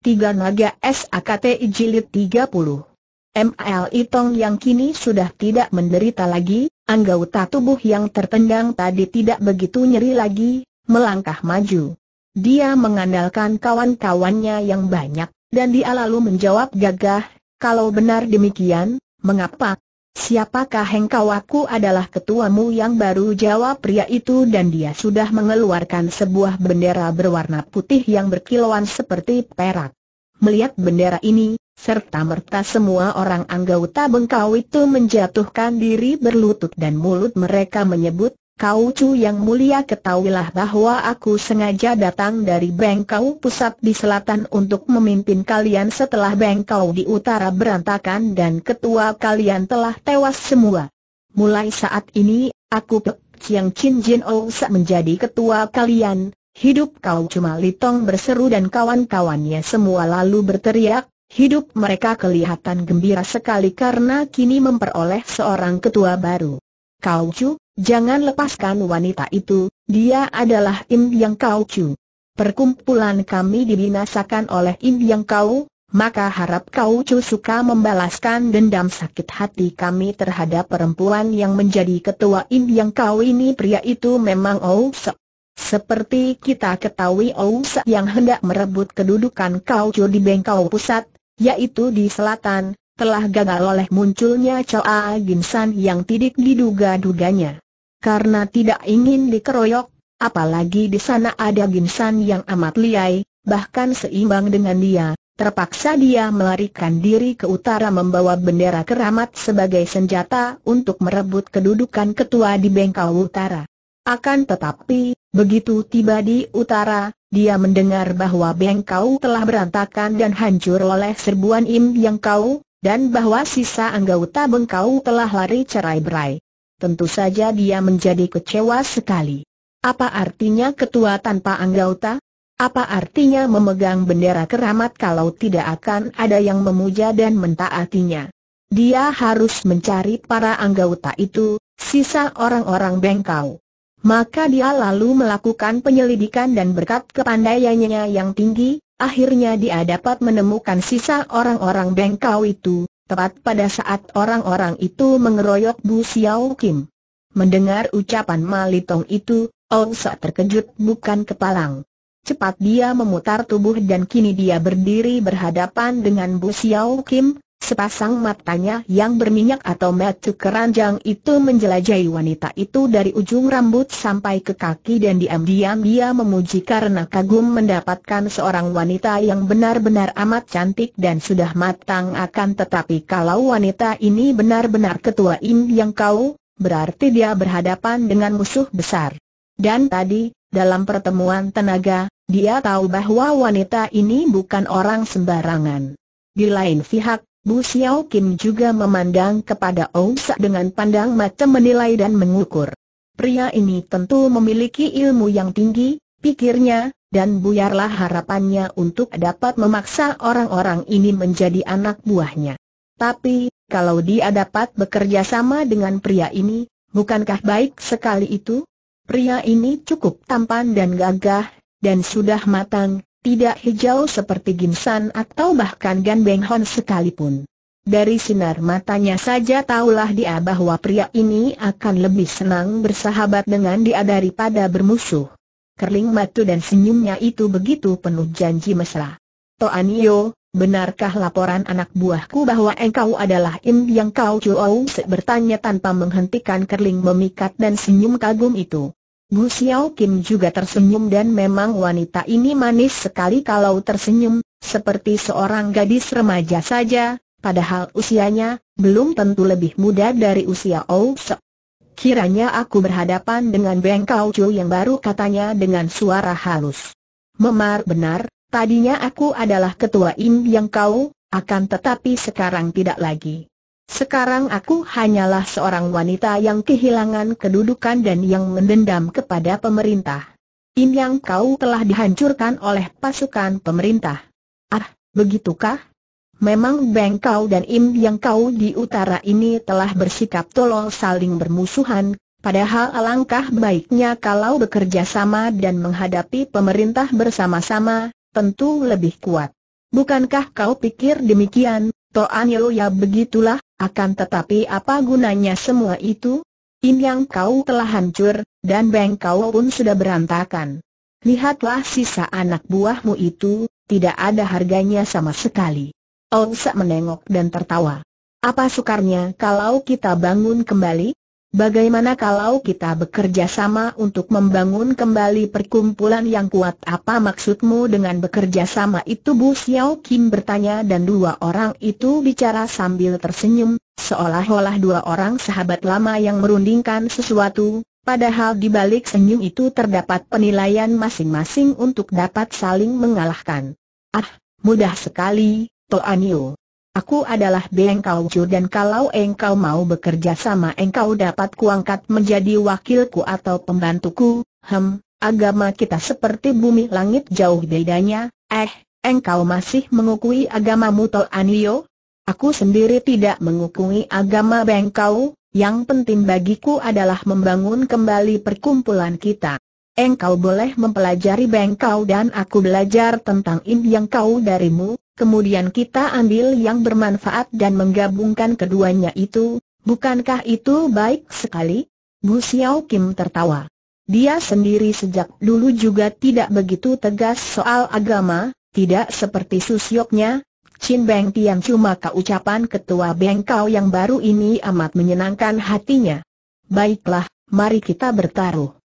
Tiga Naga SAKTI Jilid 30 Ml Itong yang kini sudah tidak menderita lagi, anggota tubuh yang tertendang tadi tidak begitu nyeri lagi, melangkah maju. Dia mengandalkan kawan-kawannya yang banyak, dan dia lalu menjawab gagah, kalau benar demikian, mengapa Siapakah engkau aku adalah ketuamu yang baru jawab pria itu dan dia sudah mengeluarkan sebuah bendera berwarna putih yang berkilauan seperti perak. Melihat bendera ini, serta merta semua orang anggota bengkau itu menjatuhkan diri berlutut dan mulut mereka menyebut, Kau Chu yang mulia ketahuilah bahwa aku sengaja datang dari Bengkau pusat di selatan untuk memimpin kalian setelah Bengkau di utara berantakan dan ketua kalian telah tewas semua. Mulai saat ini, aku Pek Chiang Chin Jin Ousa menjadi ketua kalian, hidup kau cuma Litong berseru dan kawan-kawannya semua lalu berteriak, hidup mereka kelihatan gembira sekali karena kini memperoleh seorang ketua baru. Kau Chu, jangan lepaskan wanita itu, dia adalah Im Yang Kau Chu. Perkumpulan kami dibinasakan oleh Im Yang Kau, maka harap Kau Chu suka membalaskan dendam sakit hati kami terhadap perempuan yang menjadi ketua Im Yang Kau ini pria itu memang Ouse. Se. Seperti kita ketahui Ouse Se yang hendak merebut kedudukan Kau Chu di Bengkau Pusat, yaitu di selatan, telah gagal oleh munculnya Choa Ginsan yang tidak diduga-duganya. Karena tidak ingin dikeroyok, apalagi di sana ada Ginsan yang amat liai, bahkan seimbang dengan dia, terpaksa dia melarikan diri ke utara membawa bendera keramat sebagai senjata untuk merebut kedudukan ketua di Bengkau Utara. Akan tetapi, begitu tiba di utara, dia mendengar bahwa Bengkau telah berantakan dan hancur oleh serbuan Im Yang Kau, dan bahwa sisa anggota bengkau telah lari cerai-berai. Tentu saja dia menjadi kecewa sekali. Apa artinya ketua tanpa anggota? Apa artinya memegang bendera keramat kalau tidak akan ada yang memuja dan mentaatinya? Dia harus mencari para anggota itu, sisa orang-orang bengkau. Maka dia lalu melakukan penyelidikan dan berkat kepandaiannya yang tinggi, Akhirnya dia dapat menemukan sisa orang-orang bengkau itu, tepat pada saat orang-orang itu mengeroyok Bu Xiao Kim. Mendengar ucapan Malitong itu, Ong Sa terkejut bukan kepalang. Cepat dia memutar tubuh dan kini dia berdiri berhadapan dengan Bu Xiao Kim, sepasang matanya yang berminyak atau mata keranjang itu menjelajahi wanita itu dari ujung rambut sampai ke kaki dan diam-diam dia memuji karena kagum mendapatkan seorang wanita yang benar-benar amat cantik dan sudah matang akan tetapi kalau wanita ini benar-benar ketua Im yang kau, berarti dia berhadapan dengan musuh besar. Dan tadi, dalam pertemuan tenaga, dia tahu bahwa wanita ini bukan orang sembarangan. Di lain pihak, Bu Xiao Kim juga memandang kepada Sa dengan pandang mata menilai dan mengukur. Pria ini tentu memiliki ilmu yang tinggi, pikirnya, dan buyarlah harapannya untuk dapat memaksa orang-orang ini menjadi anak buahnya. Tapi, kalau dia dapat bekerja sama dengan pria ini, bukankah baik sekali itu? Pria ini cukup tampan dan gagah, dan sudah matang, tidak hijau seperti ginsan atau bahkan ganbeng hon sekalipun. Dari sinar matanya saja tahulah dia bahwa pria ini akan lebih senang bersahabat dengan dia daripada bermusuh. Kerling matu dan senyumnya itu begitu penuh janji mesra. Toanio, benarkah laporan anak buahku bahwa engkau adalah Im yang kau cuau? bertanya tanpa menghentikan Kerling memikat dan senyum kagum itu. Bu Xiao Kim juga tersenyum dan memang wanita ini manis sekali kalau tersenyum, seperti seorang gadis remaja saja, padahal usianya belum tentu lebih muda dari usia Ou Se. Kiranya aku berhadapan dengan Beng Kau Chu yang baru katanya dengan suara halus. Memar benar, tadinya aku adalah ketua Im yang kau, akan tetapi sekarang tidak lagi. Sekarang aku hanyalah seorang wanita yang kehilangan kedudukan dan yang mendendam kepada pemerintah. In yang kau telah dihancurkan oleh pasukan pemerintah. Ah, begitukah? Memang Beng Kau dan Im yang kau di utara ini telah bersikap tolol saling bermusuhan, padahal alangkah baiknya kalau bekerja sama dan menghadapi pemerintah bersama-sama, tentu lebih kuat. Bukankah kau pikir demikian, Toan Yoya begitulah? Akan tetapi apa gunanya semua itu? In yang kau telah hancur, dan beng kau pun sudah berantakan. Lihatlah sisa anak buahmu itu, tidak ada harganya sama sekali. Olsa menengok dan tertawa. Apa sukarnya kalau kita bangun kembali? Bagaimana kalau kita bekerja sama untuk membangun kembali perkumpulan yang kuat? Apa maksudmu dengan bekerja sama itu? Bu Xiao Kim bertanya dan dua orang itu bicara sambil tersenyum, seolah-olah dua orang sahabat lama yang merundingkan sesuatu, padahal di balik senyum itu terdapat penilaian masing-masing untuk dapat saling mengalahkan. Ah, mudah sekali, Toanio. Aku adalah Beng Chu dan kalau engkau mau bekerja sama engkau dapat kuangkat menjadi wakilku atau pembantuku, hem, agama kita seperti bumi langit jauh bedanya, eh, engkau masih mengukui agamamu Tol Anio? Aku sendiri tidak mengukui agama Beng Kau, yang penting bagiku adalah membangun kembali perkumpulan kita engkau boleh mempelajari bengkau dan aku belajar tentang in yang kau darimu, kemudian kita ambil yang bermanfaat dan menggabungkan keduanya itu, bukankah itu baik sekali? Bu Xiao Kim tertawa. Dia sendiri sejak dulu juga tidak begitu tegas soal agama, tidak seperti susyoknya, Chin Beng Tian cuma keucapan ketua bengkau yang baru ini amat menyenangkan hatinya. Baiklah, mari kita bertaruh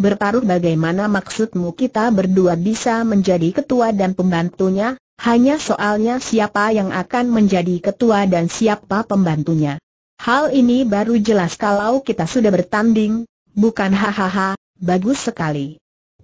bertaruh bagaimana maksudmu kita berdua bisa menjadi ketua dan pembantunya, hanya soalnya siapa yang akan menjadi ketua dan siapa pembantunya. Hal ini baru jelas kalau kita sudah bertanding, bukan hahaha, bagus sekali.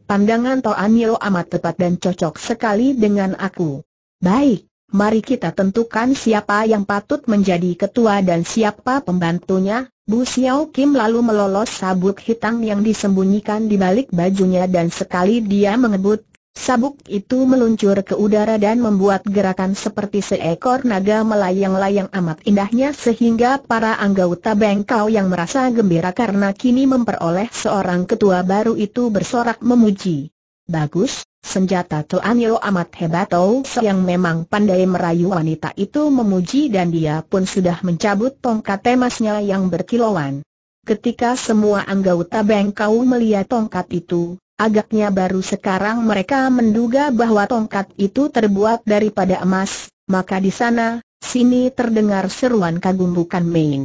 Pandangan Toan amat tepat dan cocok sekali dengan aku. Baik, mari kita tentukan siapa yang patut menjadi ketua dan siapa pembantunya, Bu Xiao Kim lalu melolos sabuk hitam yang disembunyikan di balik bajunya dan sekali dia mengebut, sabuk itu meluncur ke udara dan membuat gerakan seperti seekor naga melayang-layang amat indahnya sehingga para anggota bengkau yang merasa gembira karena kini memperoleh seorang ketua baru itu bersorak memuji. Bagus, Senjata Toanyo amat hebat Tau oh, yang memang pandai merayu wanita itu memuji dan dia pun sudah mencabut tongkat emasnya yang berkilauan. Ketika semua anggota bengkau melihat tongkat itu, agaknya baru sekarang mereka menduga bahwa tongkat itu terbuat daripada emas, maka di sana, sini terdengar seruan kagum bukan main.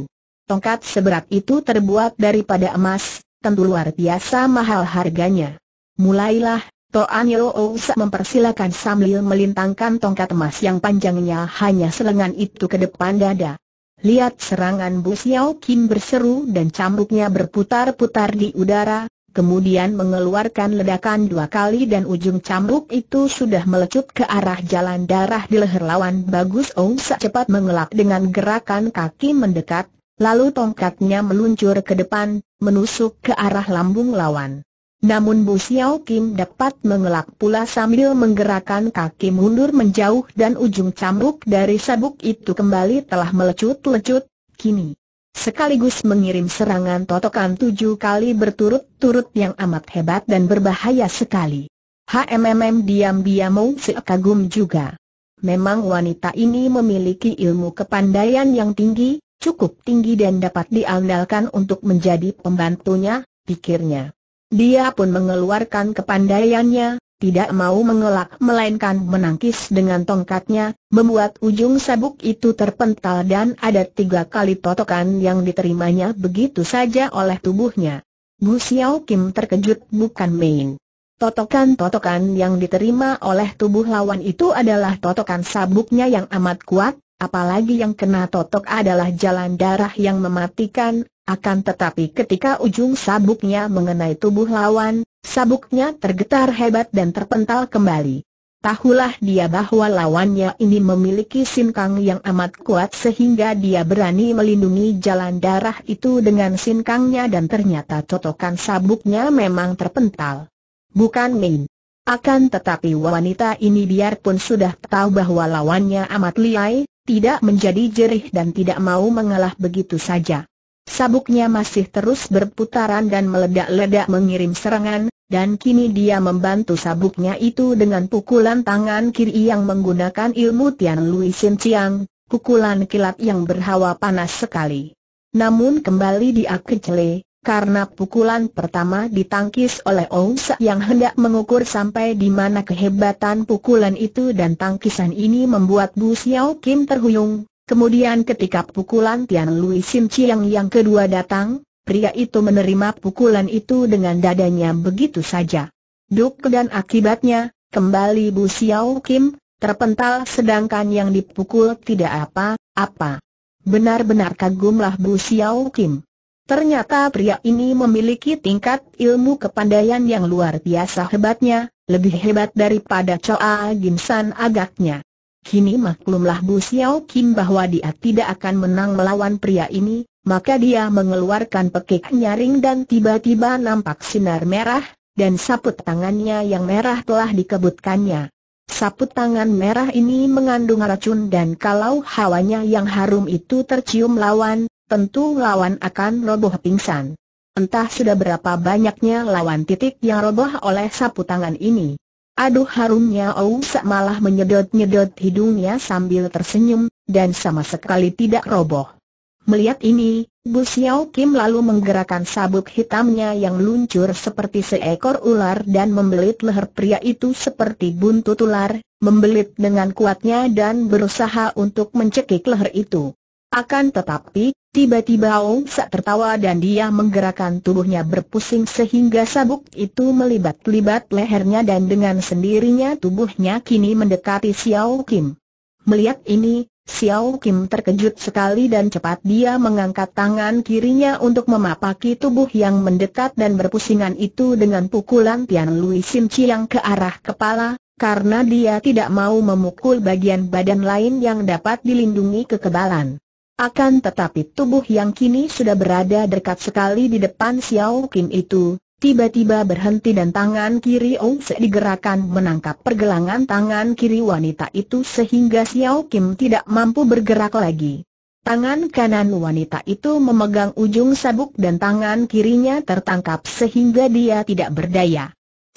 Tongkat seberat itu terbuat daripada emas, tentu luar biasa mahal harganya. Mulailah, Toan Yo Ousa mempersilakan sambil melintangkan tongkat emas yang panjangnya hanya selengan itu ke depan dada. Lihat serangan Bu Xiao Kim berseru dan cambuknya berputar-putar di udara, kemudian mengeluarkan ledakan dua kali dan ujung cambuk itu sudah melecut ke arah jalan darah di leher lawan Bagus Ousa cepat mengelak dengan gerakan kaki mendekat, lalu tongkatnya meluncur ke depan, menusuk ke arah lambung lawan. Namun Bu Xiao Kim dapat mengelak pula sambil menggerakkan kaki mundur menjauh dan ujung cambuk dari sabuk itu kembali telah melecut-lecut, kini sekaligus mengirim serangan totokan tujuh kali berturut-turut yang amat hebat dan berbahaya sekali. HMMM diam-diam Mousi kagum juga. Memang wanita ini memiliki ilmu kepandaian yang tinggi, cukup tinggi dan dapat diandalkan untuk menjadi pembantunya, pikirnya. Dia pun mengeluarkan kepandaiannya, tidak mau mengelak melainkan menangkis dengan tongkatnya, membuat ujung sabuk itu terpental dan ada tiga kali totokan yang diterimanya begitu saja oleh tubuhnya. Bu Xiao Kim terkejut bukan main. Totokan-totokan yang diterima oleh tubuh lawan itu adalah totokan sabuknya yang amat kuat, apalagi yang kena totok adalah jalan darah yang mematikan, akan tetapi ketika ujung sabuknya mengenai tubuh lawan, sabuknya tergetar hebat dan terpental kembali. Tahulah dia bahwa lawannya ini memiliki sinkang yang amat kuat sehingga dia berani melindungi jalan darah itu dengan sinkangnya dan ternyata cocokan sabuknya memang terpental. Bukan main. Akan tetapi wanita ini biarpun sudah tahu bahwa lawannya amat liai, tidak menjadi jerih dan tidak mau mengalah begitu saja. Sabuknya masih terus berputaran dan meledak-ledak mengirim serangan, dan kini dia membantu sabuknya itu dengan pukulan tangan kiri yang menggunakan ilmu Tian Lui Sin Chiang, pukulan kilat yang berhawa panas sekali. Namun kembali dia kecele, karena pukulan pertama ditangkis oleh Sa yang hendak mengukur sampai di mana kehebatan pukulan itu dan tangkisan ini membuat Bu Xiao Kim terhuyung, Kemudian ketika pukulan Tian Lui Sim Chiang yang kedua datang, pria itu menerima pukulan itu dengan dadanya begitu saja. Duk dan akibatnya, kembali Bu Xiao Kim, terpental sedangkan yang dipukul tidak apa-apa. Benar-benar kagumlah Bu Xiao Kim. Ternyata pria ini memiliki tingkat ilmu kepandaian yang luar biasa hebatnya, lebih hebat daripada Choa Gimsan agaknya. Kini maklumlah Bu Xiao Kim bahwa dia tidak akan menang melawan pria ini, maka dia mengeluarkan pekik nyaring dan tiba-tiba nampak sinar merah, dan saput tangannya yang merah telah dikebutkannya. Saput tangan merah ini mengandung racun dan kalau hawanya yang harum itu tercium lawan, tentu lawan akan roboh pingsan. Entah sudah berapa banyaknya lawan titik yang roboh oleh saput tangan ini. Aduh harumnya Ousa malah menyedot-nyedot hidungnya sambil tersenyum, dan sama sekali tidak roboh. Melihat ini, Bu Xiao Kim lalu menggerakkan sabuk hitamnya yang luncur seperti seekor ular dan membelit leher pria itu seperti buntut ular, membelit dengan kuatnya dan berusaha untuk mencekik leher itu. Akan tetapi, Tiba-tiba Ong Sak tertawa dan dia menggerakkan tubuhnya berpusing sehingga sabuk itu melibat-libat lehernya dan dengan sendirinya tubuhnya kini mendekati Xiao Kim. Melihat ini, Xiao Kim terkejut sekali dan cepat dia mengangkat tangan kirinya untuk memapaki tubuh yang mendekat dan berpusingan itu dengan pukulan Tian Lui Sim yang ke arah kepala, karena dia tidak mau memukul bagian badan lain yang dapat dilindungi kekebalan. Akan tetapi tubuh yang kini sudah berada dekat sekali di depan Xiao Kim itu, tiba-tiba berhenti dan tangan kiri Ong Se digerakkan menangkap pergelangan tangan kiri wanita itu sehingga Xiao Kim tidak mampu bergerak lagi. Tangan kanan wanita itu memegang ujung sabuk dan tangan kirinya tertangkap sehingga dia tidak berdaya.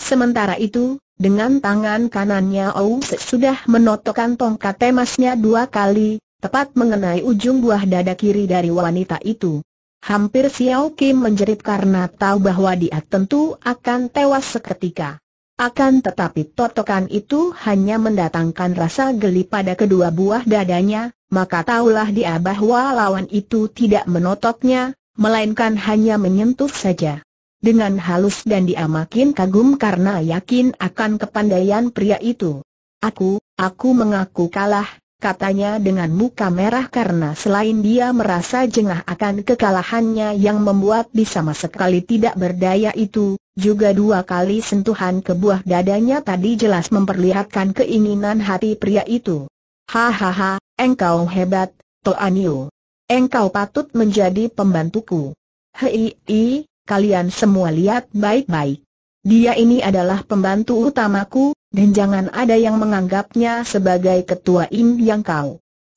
Sementara itu, dengan tangan kanannya Ong Se sudah menotokkan tongkat emasnya dua kali, Tepat mengenai ujung buah dada kiri dari wanita itu. Hampir Xiao Kim menjerit karena tahu bahwa dia tentu akan tewas seketika. Akan tetapi totokan itu hanya mendatangkan rasa geli pada kedua buah dadanya, maka tahulah dia bahwa lawan itu tidak menotoknya, melainkan hanya menyentuh saja. Dengan halus dan dia makin kagum karena yakin akan kepandaian pria itu. Aku, aku mengaku kalah, katanya dengan muka merah karena selain dia merasa jengah akan kekalahannya yang membuat bisa sama sekali tidak berdaya itu, juga dua kali sentuhan ke buah dadanya tadi jelas memperlihatkan keinginan hati pria itu. Hahaha, engkau hebat, Toanio. Engkau patut menjadi pembantuku. Hei, kalian semua lihat baik-baik. Dia ini adalah pembantu utamaku, dan jangan ada yang menganggapnya sebagai ketua Im Yang Kau.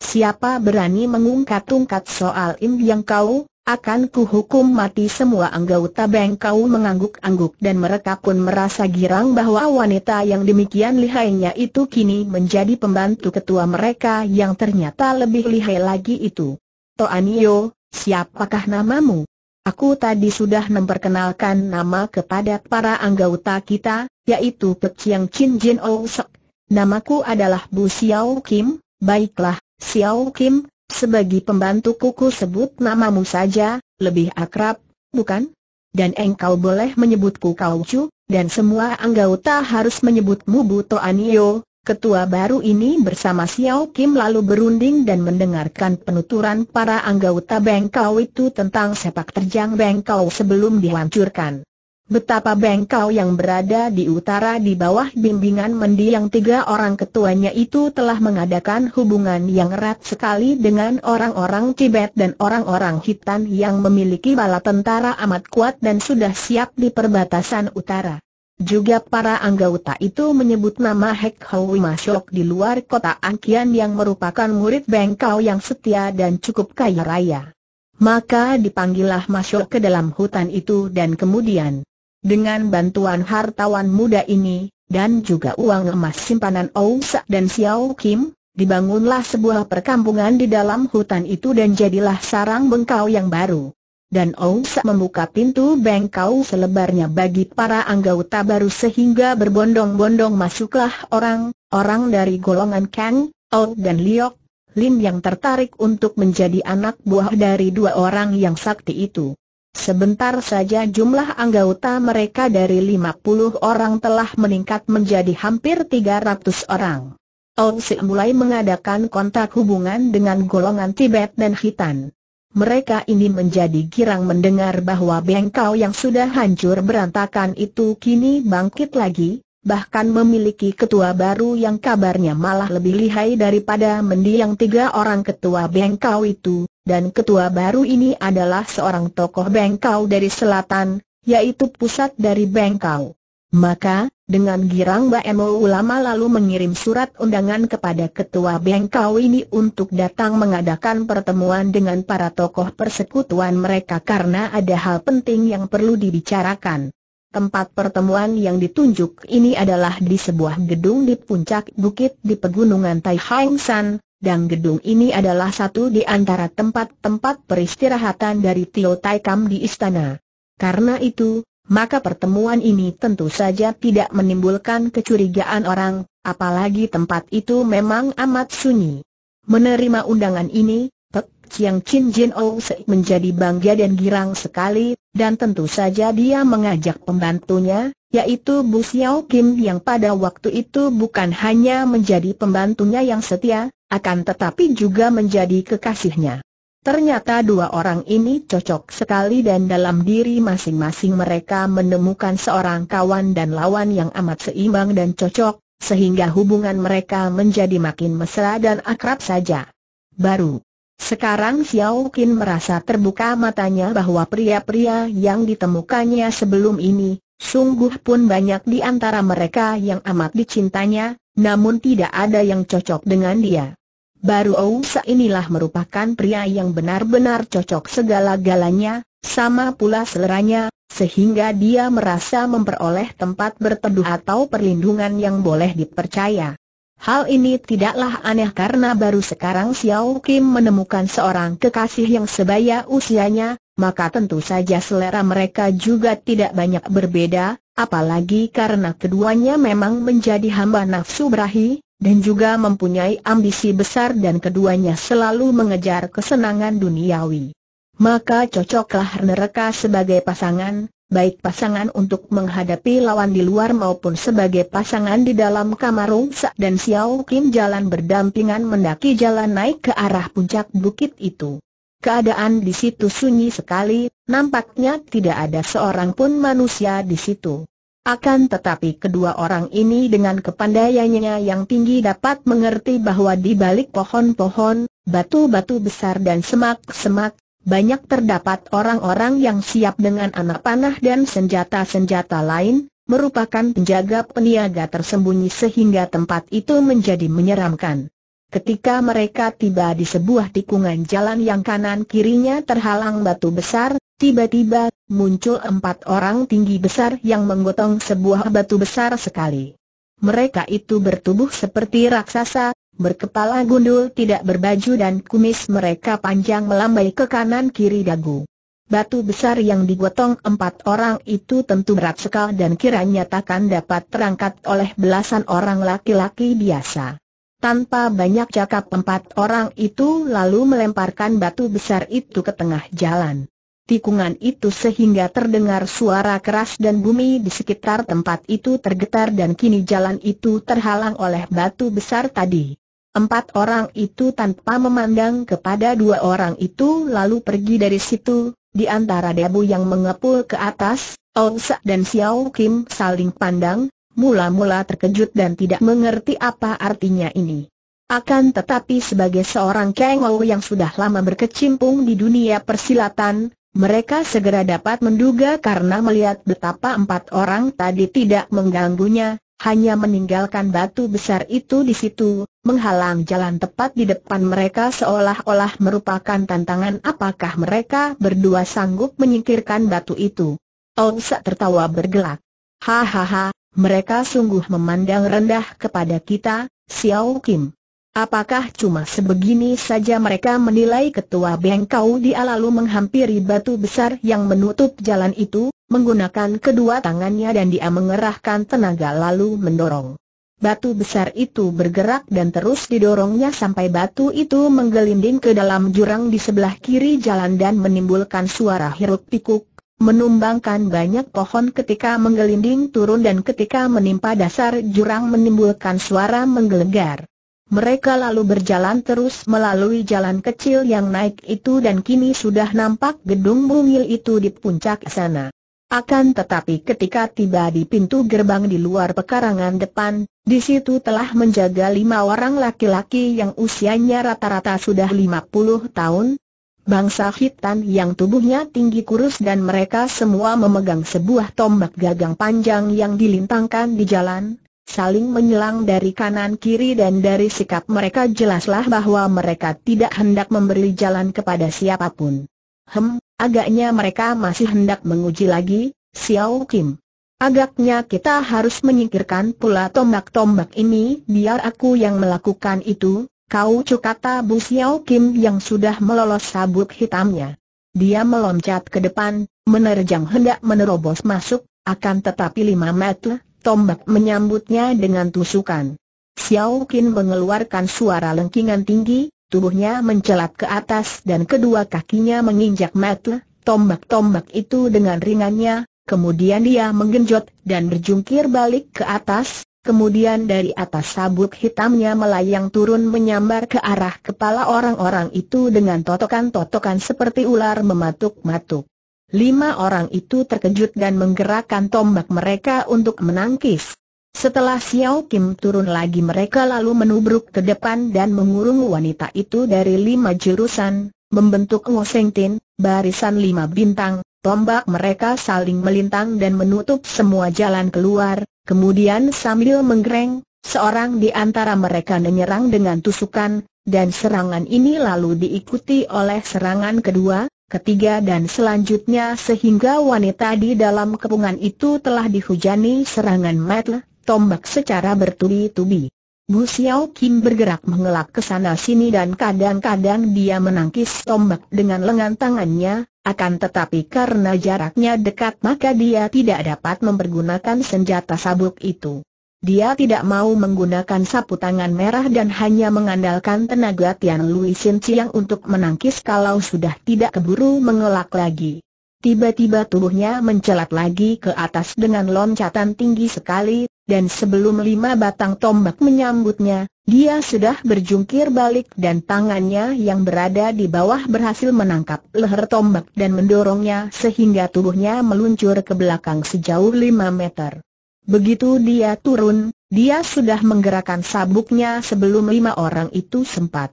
Siapa berani mengungkat-ungkat soal Im Yang Kau, akan kuhukum mati semua anggota bank kau mengangguk-angguk dan mereka pun merasa girang bahwa wanita yang demikian lihainya itu kini menjadi pembantu ketua mereka yang ternyata lebih lihai lagi itu. Toanio, siapakah namamu? Aku tadi sudah memperkenalkan nama kepada para anggota kita, yaitu Pek Chiang Chin Jin Ong Sek. Namaku adalah Bu Xiao Kim, baiklah, Xiao Kim, sebagai pembantu kuku sebut namamu saja, lebih akrab, bukan? Dan engkau boleh menyebutku Kau Chu, dan semua anggota harus menyebutmu Bu Anio. Ketua baru ini bersama Xiao Kim lalu berunding dan mendengarkan penuturan para anggota Bengkau itu tentang sepak terjang Bengkau sebelum dihancurkan. Betapa Bengkau yang berada di utara di bawah bimbingan mendiang tiga orang ketuanya itu telah mengadakan hubungan yang erat sekali dengan orang-orang Tibet dan orang-orang Hitan yang memiliki bala tentara amat kuat dan sudah siap di perbatasan utara. Juga para anggota itu menyebut nama Hek Hoi Masyok di luar kota Angkian yang merupakan murid Bengkau yang setia dan cukup kaya raya. Maka dipanggillah Masyok ke dalam hutan itu dan kemudian, dengan bantuan hartawan muda ini, dan juga uang emas simpanan Ousa dan Xiao Kim, dibangunlah sebuah perkampungan di dalam hutan itu dan jadilah sarang Bengkau yang baru dan Sa membuka pintu bengkau selebarnya bagi para anggota baru sehingga berbondong-bondong masuklah orang, orang dari golongan Kang, Ou dan Liok, Lim yang tertarik untuk menjadi anak buah dari dua orang yang sakti itu. Sebentar saja jumlah anggota mereka dari 50 orang telah meningkat menjadi hampir 300 orang. Sa mulai mengadakan kontak hubungan dengan golongan Tibet dan Hitan mereka ini menjadi girang mendengar bahwa bengkau yang sudah hancur berantakan itu kini bangkit lagi, bahkan memiliki ketua baru yang kabarnya malah lebih lihai daripada mendiang tiga orang ketua bengkau itu, dan ketua baru ini adalah seorang tokoh bengkau dari selatan, yaitu pusat dari bengkau. Maka, dengan girang BMO Ulama lalu mengirim surat undangan kepada Ketua Bengkau ini untuk datang mengadakan pertemuan dengan para tokoh persekutuan mereka karena ada hal penting yang perlu dibicarakan. Tempat pertemuan yang ditunjuk ini adalah di sebuah gedung di puncak bukit di pegunungan Tai Hang San, dan gedung ini adalah satu di antara tempat-tempat peristirahatan dari Tio Tai Kam di istana. Karena itu, maka pertemuan ini tentu saja tidak menimbulkan kecurigaan orang, apalagi tempat itu memang amat sunyi. Menerima undangan ini, Pek Chiang Chin Jin Ou menjadi bangga dan girang sekali, dan tentu saja dia mengajak pembantunya, yaitu Bu Xiao Kim yang pada waktu itu bukan hanya menjadi pembantunya yang setia, akan tetapi juga menjadi kekasihnya. Ternyata dua orang ini cocok sekali dan dalam diri masing-masing mereka menemukan seorang kawan dan lawan yang amat seimbang dan cocok, sehingga hubungan mereka menjadi makin mesra dan akrab saja. Baru sekarang Xiao Qin merasa terbuka matanya bahwa pria-pria yang ditemukannya sebelum ini, sungguh pun banyak di antara mereka yang amat dicintanya, namun tidak ada yang cocok dengan dia. Baru Ousa inilah merupakan pria yang benar-benar cocok segala-galanya, sama pula seleranya, sehingga dia merasa memperoleh tempat berteduh atau perlindungan yang boleh dipercaya. Hal ini tidaklah aneh karena baru sekarang Xiao Kim menemukan seorang kekasih yang sebaya usianya, maka tentu saja selera mereka juga tidak banyak berbeda, apalagi karena keduanya memang menjadi hamba nafsu berahi, dan juga mempunyai ambisi besar dan keduanya selalu mengejar kesenangan duniawi. Maka cocoklah mereka sebagai pasangan, baik pasangan untuk menghadapi lawan di luar maupun sebagai pasangan di dalam kamar Rungsa dan Xiao Kim jalan berdampingan mendaki jalan naik ke arah puncak bukit itu. Keadaan di situ sunyi sekali, nampaknya tidak ada seorang pun manusia di situ. Akan tetapi kedua orang ini dengan kepandaiannya yang tinggi dapat mengerti bahwa di balik pohon-pohon, batu-batu besar dan semak-semak, banyak terdapat orang-orang yang siap dengan anak panah dan senjata-senjata lain, merupakan penjaga peniaga tersembunyi sehingga tempat itu menjadi menyeramkan. Ketika mereka tiba di sebuah tikungan jalan yang kanan kirinya terhalang batu besar, Tiba-tiba, muncul empat orang tinggi besar yang menggotong sebuah batu besar sekali. Mereka itu bertubuh seperti raksasa, berkepala gundul tidak berbaju dan kumis mereka panjang melambai ke kanan kiri dagu. Batu besar yang digotong empat orang itu tentu berat sekali dan kiranya takkan dapat terangkat oleh belasan orang laki-laki biasa. Tanpa banyak cakap empat orang itu lalu melemparkan batu besar itu ke tengah jalan tikungan itu sehingga terdengar suara keras dan bumi di sekitar tempat itu tergetar dan kini jalan itu terhalang oleh batu besar tadi. Empat orang itu tanpa memandang kepada dua orang itu lalu pergi dari situ, di antara debu yang mengepul ke atas, Ousa dan Xiao Kim saling pandang, mula-mula terkejut dan tidak mengerti apa artinya ini. Akan tetapi sebagai seorang Kang Ou yang sudah lama berkecimpung di dunia persilatan, mereka segera dapat menduga karena melihat betapa empat orang tadi tidak mengganggunya, hanya meninggalkan batu besar itu di situ, menghalang jalan tepat di depan mereka seolah-olah merupakan tantangan apakah mereka berdua sanggup menyingkirkan batu itu. Ousa tertawa bergelak. Hahaha, mereka sungguh memandang rendah kepada kita, Xiao Kim. Apakah cuma sebegini saja mereka menilai ketua bengkau dia lalu menghampiri batu besar yang menutup jalan itu, menggunakan kedua tangannya dan dia mengerahkan tenaga lalu mendorong. Batu besar itu bergerak dan terus didorongnya sampai batu itu menggelinding ke dalam jurang di sebelah kiri jalan dan menimbulkan suara hiruk pikuk, menumbangkan banyak pohon ketika menggelinding turun dan ketika menimpa dasar jurang menimbulkan suara menggelegar. Mereka lalu berjalan terus melalui jalan kecil yang naik itu dan kini sudah nampak gedung mungil itu di puncak sana. Akan tetapi ketika tiba di pintu gerbang di luar pekarangan depan, di situ telah menjaga lima orang laki-laki yang usianya rata-rata sudah lima puluh tahun, bangsa hitam yang tubuhnya tinggi kurus dan mereka semua memegang sebuah tombak gagang panjang yang dilintangkan di jalan, saling menyelang dari kanan kiri dan dari sikap mereka jelaslah bahwa mereka tidak hendak memberi jalan kepada siapapun. Hem, agaknya mereka masih hendak menguji lagi, Xiao Kim. Agaknya kita harus menyingkirkan pula tombak-tombak ini, biar aku yang melakukan itu, kau cukata Bu Xiao Kim yang sudah melolos sabuk hitamnya. Dia meloncat ke depan, menerjang hendak menerobos masuk, akan tetapi lima meter, tombak menyambutnya dengan tusukan. Xiao Qin mengeluarkan suara lengkingan tinggi, tubuhnya mencelat ke atas dan kedua kakinya menginjak mata. tombak-tombak itu dengan ringannya, kemudian dia menggenjot dan berjungkir balik ke atas, kemudian dari atas sabuk hitamnya melayang turun menyambar ke arah kepala orang-orang itu dengan totokan-totokan seperti ular mematuk-matuk. Lima orang itu terkejut dan menggerakkan tombak mereka untuk menangkis. Setelah Xiao Kim turun lagi mereka lalu menubruk ke depan dan mengurung wanita itu dari lima jurusan, membentuk Tin, barisan lima bintang, tombak mereka saling melintang dan menutup semua jalan keluar, kemudian sambil menggereng, seorang di antara mereka menyerang dengan tusukan, dan serangan ini lalu diikuti oleh serangan kedua, ketiga dan selanjutnya sehingga wanita di dalam kepungan itu telah dihujani serangan metal tombak secara bertubi-tubi. Bu Xiao Kim bergerak mengelak ke sana sini dan kadang-kadang dia menangkis tombak dengan lengan tangannya, akan tetapi karena jaraknya dekat maka dia tidak dapat mempergunakan senjata sabuk itu. Dia tidak mau menggunakan sapu tangan merah dan hanya mengandalkan tenaga Tian Lui Sin Chiang untuk menangkis kalau sudah tidak keburu mengelak lagi. Tiba-tiba tubuhnya mencelat lagi ke atas dengan loncatan tinggi sekali, dan sebelum lima batang tombak menyambutnya, dia sudah berjungkir balik dan tangannya yang berada di bawah berhasil menangkap leher tombak dan mendorongnya sehingga tubuhnya meluncur ke belakang sejauh lima meter. Begitu dia turun, dia sudah menggerakkan sabuknya sebelum lima orang itu sempat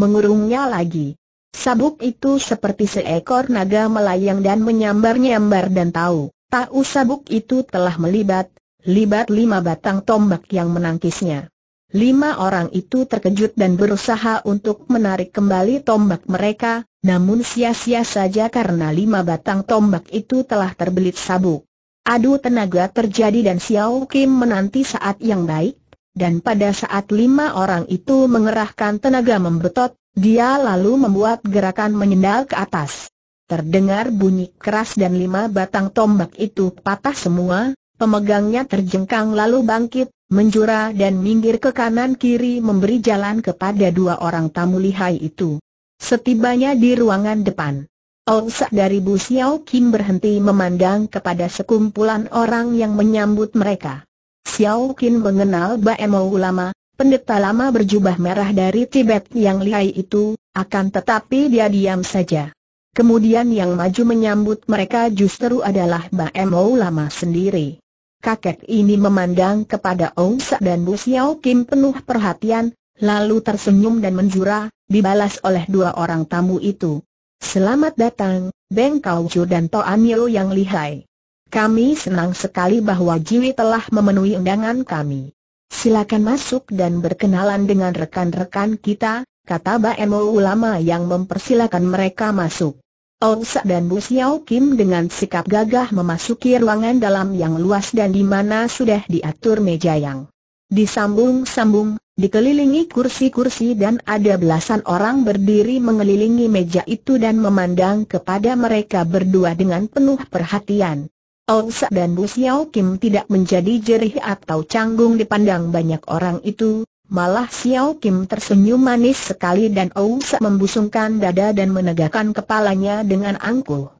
mengurungnya lagi. Sabuk itu seperti seekor naga melayang dan menyambar-nyambar dan tahu, tahu sabuk itu telah melibat, libat lima batang tombak yang menangkisnya. Lima orang itu terkejut dan berusaha untuk menarik kembali tombak mereka, namun sia-sia saja karena lima batang tombak itu telah terbelit sabuk. Adu tenaga terjadi dan Xiao Kim menanti saat yang baik, dan pada saat lima orang itu mengerahkan tenaga membetot, dia lalu membuat gerakan menyendal ke atas. Terdengar bunyi keras dan lima batang tombak itu patah semua, pemegangnya terjengkang lalu bangkit, menjura dan minggir ke kanan kiri memberi jalan kepada dua orang tamu lihai itu. Setibanya di ruangan depan, Ousak dari Bu Xiao Kim berhenti memandang kepada sekumpulan orang yang menyambut mereka. Xiao Kim mengenal Baemo Ulama, pendeta lama berjubah merah dari Tibet yang lihai itu, akan tetapi dia diam saja. Kemudian yang maju menyambut mereka justru adalah Baemo Ulama sendiri. Kakek ini memandang kepada Ousak dan Bu Xiao Kim penuh perhatian, lalu tersenyum dan menjura, dibalas oleh dua orang tamu itu. Selamat datang, Beng Kauju dan To Yo yang lihai. Kami senang sekali bahwa Jiwi telah memenuhi undangan kami. Silakan masuk dan berkenalan dengan rekan-rekan kita, kata Baemo ulama yang mempersilakan mereka masuk. Ousa dan Bu Xiao Kim dengan sikap gagah memasuki ruangan dalam yang luas dan di mana sudah diatur meja yang disambung-sambung, Dikelilingi kursi-kursi dan ada belasan orang berdiri mengelilingi meja itu dan memandang kepada mereka berdua dengan penuh perhatian. Sa dan Bu Xiao Kim tidak menjadi jerih atau canggung dipandang banyak orang itu, malah Xiao Kim tersenyum manis sekali dan Sa membusungkan dada dan menegakkan kepalanya dengan angkuh.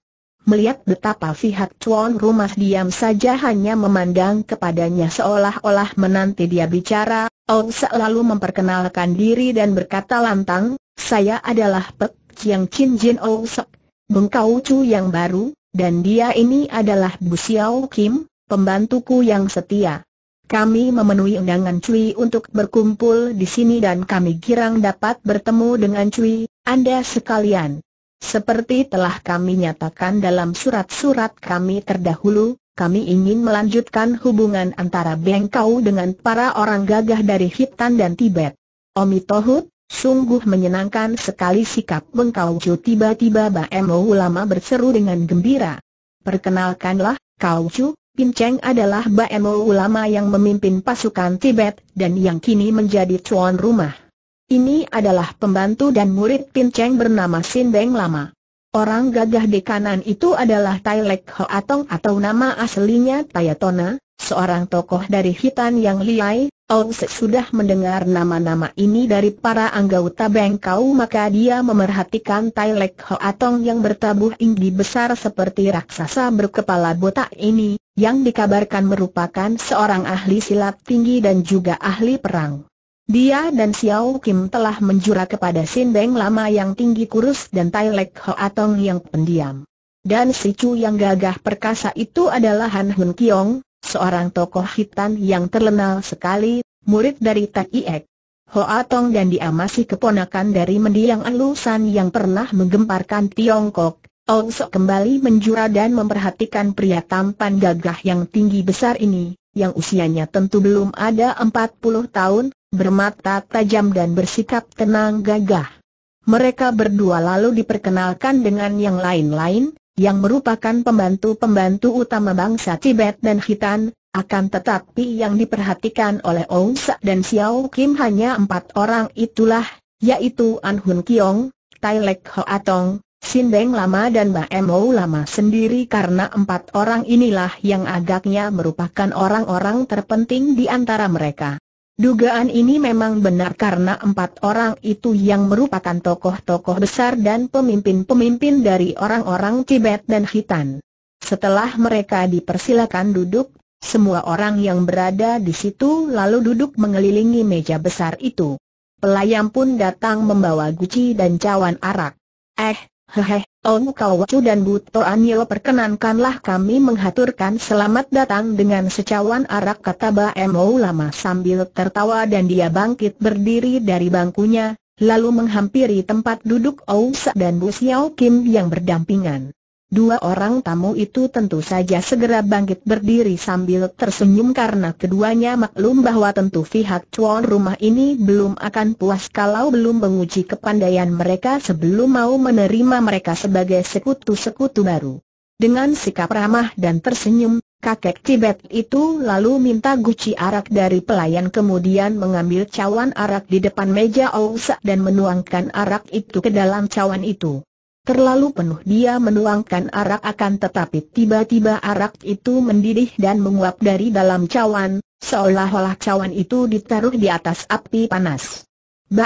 Melihat betapa pihak Chuan, rumah diam saja hanya memandang kepadanya seolah-olah menanti dia bicara, Ou selalu memperkenalkan diri dan berkata lantang, saya adalah Pek Chiang Chin Jin Ou Sek, Bengkau Chu yang baru, dan dia ini adalah Bu Xiao Kim, pembantuku yang setia. Kami memenuhi undangan Cui untuk berkumpul di sini dan kami girang dapat bertemu dengan Cui, Anda sekalian. Seperti telah kami nyatakan dalam surat-surat kami terdahulu, kami ingin melanjutkan hubungan antara Bengkau dengan para orang gagah dari Hitan dan Tibet. Omi Tohut, sungguh menyenangkan sekali sikap Bengkau Chu tiba-tiba Baemo Ulama berseru dengan gembira. Perkenalkanlah, Kau Chu, Pinceng adalah Baemo Ulama yang memimpin pasukan Tibet dan yang kini menjadi tuan rumah. Ini adalah pembantu dan murid Pinceng bernama Sin Beng Lama. Orang gagah di kanan itu adalah Tai Lek Hoatong atau nama aslinya Tayatona, seorang tokoh dari Hitan yang liai, Ong sudah mendengar nama-nama ini dari para anggota bengkau maka dia memerhatikan Tai Lek Hoatong yang bertabuh tinggi besar seperti raksasa berkepala botak ini, yang dikabarkan merupakan seorang ahli silat tinggi dan juga ahli perang. Dia dan Xiao Kim telah menjura kepada Sin Beng Lama yang tinggi kurus dan Tai Lek Hoa Tong yang pendiam. Dan si Chu yang gagah perkasa itu adalah Han Hun Kiong, seorang tokoh hitam yang terkenal sekali, murid dari Tai Ek. Hoa Tong dan dia masih keponakan dari mendiang alusan yang pernah menggemparkan Tiongkok. Ong Sok kembali menjura dan memperhatikan pria tampan gagah yang tinggi besar ini, yang usianya tentu belum ada 40 tahun, bermata tajam dan bersikap tenang gagah. Mereka berdua lalu diperkenalkan dengan yang lain-lain, yang merupakan pembantu-pembantu utama bangsa Tibet dan Khitan, akan tetapi yang diperhatikan oleh Ong Sa dan Xiao Kim hanya empat orang itulah, yaitu An Hun Kiong, Tai Lek Ho Atong, Sin Beng Lama dan Ba Mo Lama sendiri karena empat orang inilah yang agaknya merupakan orang-orang terpenting di antara mereka. Dugaan ini memang benar karena empat orang itu yang merupakan tokoh-tokoh besar dan pemimpin-pemimpin dari orang-orang Tibet dan Hitan. Setelah mereka dipersilakan duduk, semua orang yang berada di situ lalu duduk mengelilingi meja besar itu. Pelayan pun datang membawa guci dan cawan arak. Eh, heheh, Tong Kau Chu dan Buto Anil perkenankanlah kami menghaturkan selamat datang dengan secawan arak kata O lama sambil tertawa dan dia bangkit berdiri dari bangkunya, lalu menghampiri tempat duduk Ou dan Bu Xiao Kim yang berdampingan. Dua orang tamu itu tentu saja segera bangkit berdiri sambil tersenyum karena keduanya maklum bahwa tentu pihak Cuan rumah ini belum akan puas kalau belum menguji kepandaian mereka sebelum mau menerima mereka sebagai sekutu-sekutu baru. Dengan sikap ramah dan tersenyum, kakek Tibet itu lalu minta guci arak dari pelayan kemudian mengambil cawan arak di depan meja Ousa dan menuangkan arak itu ke dalam cawan itu. Terlalu penuh dia menuangkan arak akan tetapi tiba-tiba arak itu mendidih dan menguap dari dalam cawan, seolah-olah cawan itu ditaruh di atas api panas.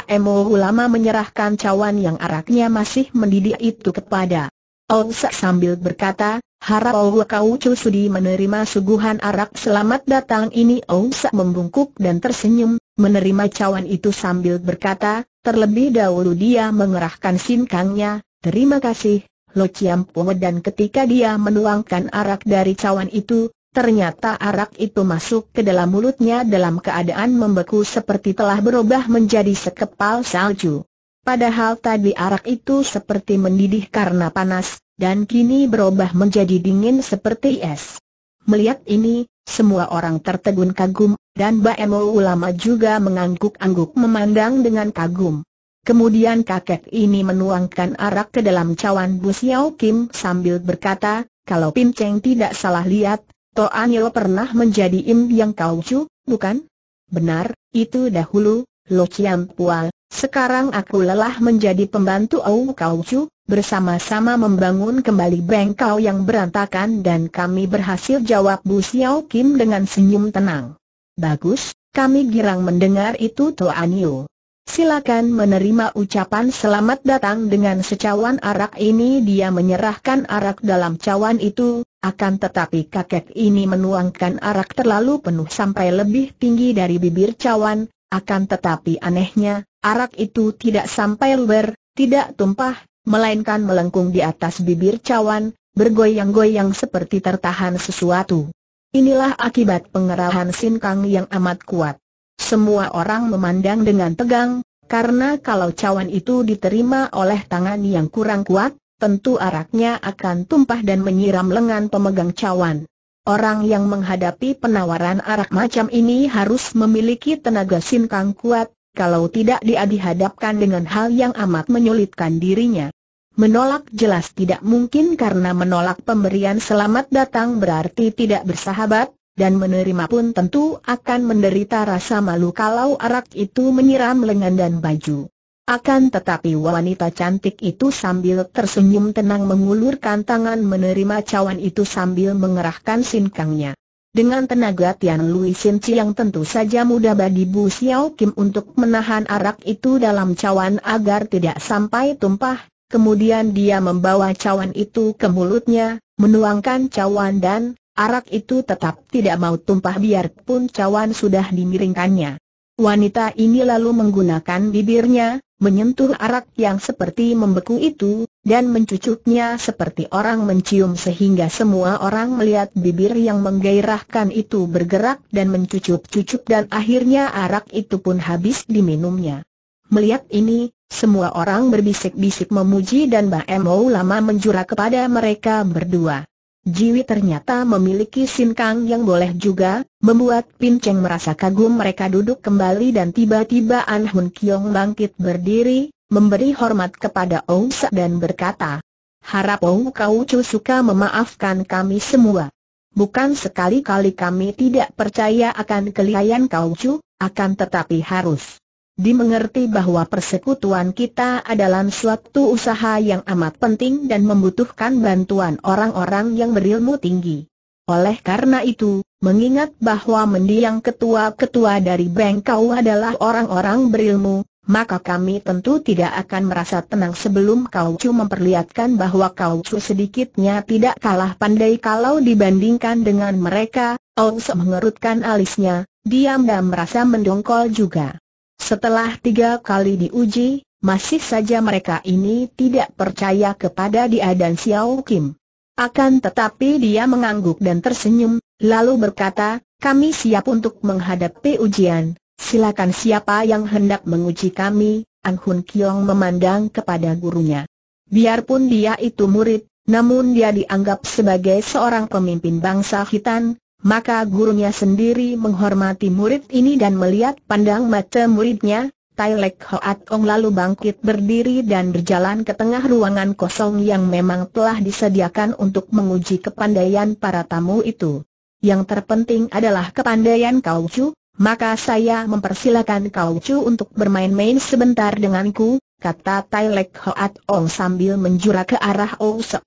Emo ulama menyerahkan cawan yang araknya masih mendidih itu kepada Olsa sambil berkata, harap Olwa kau sudi menerima suguhan arak selamat datang ini Olsa membungkuk dan tersenyum, menerima cawan itu sambil berkata, terlebih dahulu dia mengerahkan sinkangnya, Terima kasih, Lo Chiampuo dan ketika dia menuangkan arak dari cawan itu, ternyata arak itu masuk ke dalam mulutnya dalam keadaan membeku seperti telah berubah menjadi sekepal salju. Padahal tadi arak itu seperti mendidih karena panas, dan kini berubah menjadi dingin seperti es. Melihat ini, semua orang tertegun kagum, dan Baemo ulama juga mengangguk-angguk memandang dengan kagum. Kemudian kakek ini menuangkan arak ke dalam cawan Bu Xiao Kim sambil berkata, kalau Pin Cheng tidak salah lihat, To Anil pernah menjadi Im Yang Kau Chu, bukan? Benar, itu dahulu, Lo Chiam Pual, sekarang aku lelah menjadi pembantu Au Kau Chu, bersama-sama membangun kembali bengkau yang berantakan dan kami berhasil jawab Bu Xiao Kim dengan senyum tenang. Bagus, kami girang mendengar itu To Anil silakan menerima ucapan selamat datang dengan secawan arak ini dia menyerahkan arak dalam cawan itu, akan tetapi kakek ini menuangkan arak terlalu penuh sampai lebih tinggi dari bibir cawan, akan tetapi anehnya, arak itu tidak sampai luber, tidak tumpah, melainkan melengkung di atas bibir cawan, bergoyang-goyang seperti tertahan sesuatu. Inilah akibat pengerahan Sin yang amat kuat. Semua orang memandang dengan tegang, karena kalau cawan itu diterima oleh tangan yang kurang kuat, tentu araknya akan tumpah dan menyiram lengan pemegang cawan. Orang yang menghadapi penawaran arak macam ini harus memiliki tenaga sinkang kuat, kalau tidak dia dihadapkan dengan hal yang amat menyulitkan dirinya. Menolak jelas tidak mungkin karena menolak pemberian selamat datang berarti tidak bersahabat, dan menerima pun tentu akan menderita rasa malu kalau arak itu menyiram lengan dan baju. Akan tetapi wanita cantik itu sambil tersenyum tenang mengulurkan tangan menerima cawan itu sambil mengerahkan sinkangnya. Dengan tenaga Tian Lui Sin Chi yang tentu saja mudah bagi Bu Xiao Kim untuk menahan arak itu dalam cawan agar tidak sampai tumpah, kemudian dia membawa cawan itu ke mulutnya, menuangkan cawan dan Arak itu tetap tidak mau tumpah biarpun cawan sudah dimiringkannya. Wanita ini lalu menggunakan bibirnya, menyentuh arak yang seperti membeku itu, dan mencucuknya seperti orang mencium sehingga semua orang melihat bibir yang menggairahkan itu bergerak dan mencucuk-cucuk dan akhirnya arak itu pun habis diminumnya. Melihat ini, semua orang berbisik-bisik memuji dan Mbak Emo lama menjura kepada mereka berdua. Jiwi ternyata memiliki sinkang yang boleh juga, membuat Pin Cheng merasa kagum mereka duduk kembali dan tiba-tiba An Hun Kiong bangkit berdiri, memberi hormat kepada Ong Sa dan berkata, Harap Ong Kau Chu suka memaafkan kami semua. Bukan sekali-kali kami tidak percaya akan kelihayan Kau Chu, akan tetapi harus dimengerti bahwa persekutuan kita adalah suatu usaha yang amat penting dan membutuhkan bantuan orang-orang yang berilmu tinggi. Oleh karena itu, mengingat bahwa mendiang ketua-ketua dari Bengkau adalah orang-orang berilmu, maka kami tentu tidak akan merasa tenang sebelum Kau Chu memperlihatkan bahwa Kau Chu sedikitnya tidak kalah pandai kalau dibandingkan dengan mereka. Ong mengerutkan alisnya, diam dan merasa mendongkol juga. Setelah tiga kali diuji, masih saja mereka ini tidak percaya kepada dia dan Xiao Kim. Akan tetapi dia mengangguk dan tersenyum, lalu berkata, kami siap untuk menghadapi ujian, silakan siapa yang hendak menguji kami, Ang Hun Kiong memandang kepada gurunya. Biarpun dia itu murid, namun dia dianggap sebagai seorang pemimpin bangsa Hitan. Maka gurunya sendiri menghormati murid ini dan melihat pandang mata muridnya, Tai Lek Hoat Ong lalu bangkit berdiri dan berjalan ke tengah ruangan kosong yang memang telah disediakan untuk menguji kepandaian para tamu itu. Yang terpenting adalah kepandaian Kau Chu, maka saya mempersilakan Kau Chu untuk bermain-main sebentar denganku, kata Tai Lek Hoat Ong sambil menjura ke arah Ou Sek.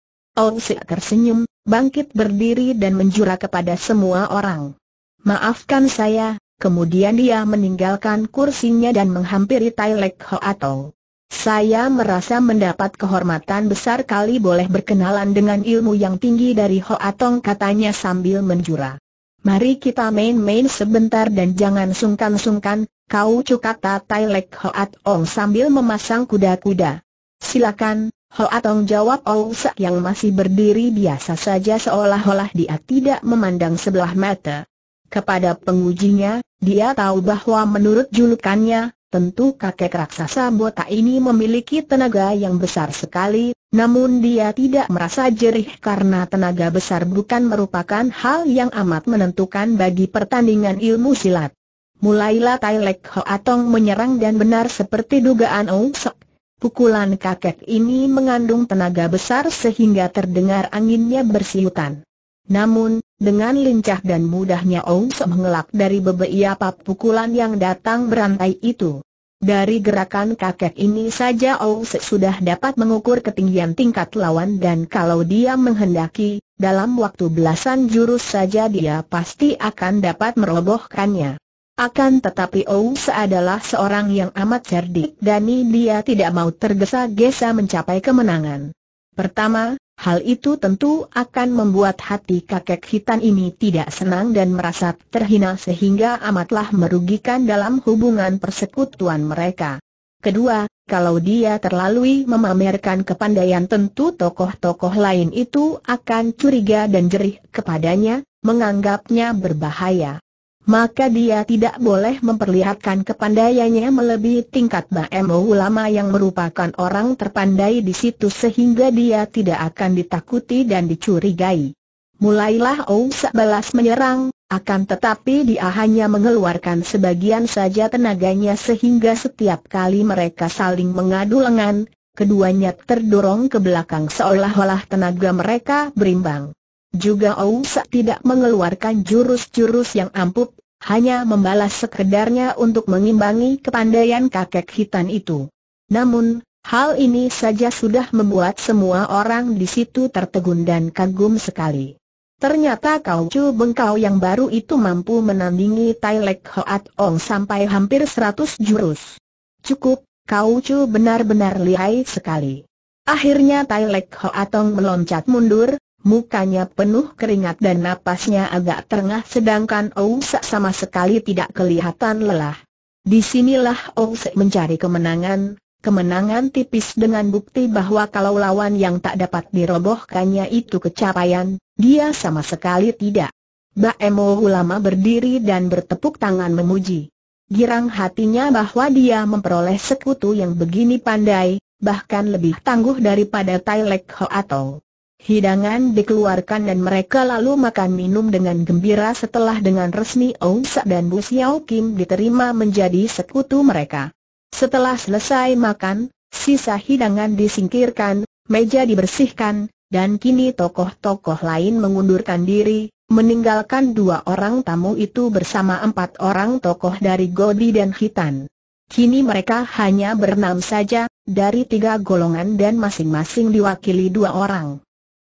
tersenyum, bangkit berdiri dan menjura kepada semua orang. Maafkan saya, kemudian dia meninggalkan kursinya dan menghampiri Tai Lek Hoatou. Saya merasa mendapat kehormatan besar kali boleh berkenalan dengan ilmu yang tinggi dari Ho Atong, katanya sambil menjura. Mari kita main-main sebentar dan jangan sungkan-sungkan, kau cukata Tai Lek Atong sambil memasang kuda-kuda. Silakan, Hoa Tong jawab Ousak yang masih berdiri biasa saja seolah-olah dia tidak memandang sebelah mata. Kepada pengujinya, dia tahu bahwa menurut julukannya, tentu kakek raksasa botak ini memiliki tenaga yang besar sekali, namun dia tidak merasa jerih karena tenaga besar bukan merupakan hal yang amat menentukan bagi pertandingan ilmu silat. Mulailah Tai Lek Hoa Tong menyerang dan benar seperti dugaan Ousak Pukulan kakek ini mengandung tenaga besar sehingga terdengar anginnya bersiutan. Namun, dengan lincah dan mudahnya Ong Se mengelak dari beberapa pukulan yang datang berantai itu. Dari gerakan kakek ini saja Ong Sok sudah dapat mengukur ketinggian tingkat lawan dan kalau dia menghendaki, dalam waktu belasan jurus saja dia pasti akan dapat merobohkannya. Akan tetapi Se adalah seorang yang amat cerdik dan dia tidak mau tergesa-gesa mencapai kemenangan. Pertama, hal itu tentu akan membuat hati kakek hitam ini tidak senang dan merasa terhina sehingga amatlah merugikan dalam hubungan persekutuan mereka. Kedua, kalau dia terlalu memamerkan kepandaian tentu tokoh-tokoh lain itu akan curiga dan jerih kepadanya, menganggapnya berbahaya maka dia tidak boleh memperlihatkan kepandaiannya melebihi tingkat Ba'emo ulama yang merupakan orang terpandai di situ sehingga dia tidak akan ditakuti dan dicurigai. Mulailah Ousa balas menyerang, akan tetapi dia hanya mengeluarkan sebagian saja tenaganya sehingga setiap kali mereka saling mengadu lengan, keduanya terdorong ke belakang seolah-olah tenaga mereka berimbang. Juga Sa tidak mengeluarkan jurus-jurus yang ampuh, hanya membalas sekedarnya untuk mengimbangi kepandaian kakek hitam itu. Namun, hal ini saja sudah membuat semua orang di situ tertegun dan kagum sekali. Ternyata Kau Chu Bengkau yang baru itu mampu menandingi Tai Lek Hoat Ong sampai hampir 100 jurus. Cukup, Kau Chu benar-benar lihai sekali. Akhirnya Tai Lek Hoat Ong meloncat mundur, Mukanya penuh keringat dan napasnya agak terengah sedangkan Ousa sama sekali tidak kelihatan lelah. Disinilah Ousa mencari kemenangan, kemenangan tipis dengan bukti bahwa kalau lawan yang tak dapat dirobohkannya itu kecapaian, dia sama sekali tidak. Emo ulama berdiri dan bertepuk tangan memuji. Girang hatinya bahwa dia memperoleh sekutu yang begini pandai, bahkan lebih tangguh daripada Tai Lek Ho atau Hidangan dikeluarkan dan mereka lalu makan minum dengan gembira setelah dengan resmi Ong Sa dan Bu Xiao Kim diterima menjadi sekutu mereka. Setelah selesai makan, sisa hidangan disingkirkan, meja dibersihkan, dan kini tokoh-tokoh lain mengundurkan diri, meninggalkan dua orang tamu itu bersama empat orang tokoh dari Godi dan Hitan. Kini mereka hanya bernama saja, dari tiga golongan dan masing-masing diwakili dua orang.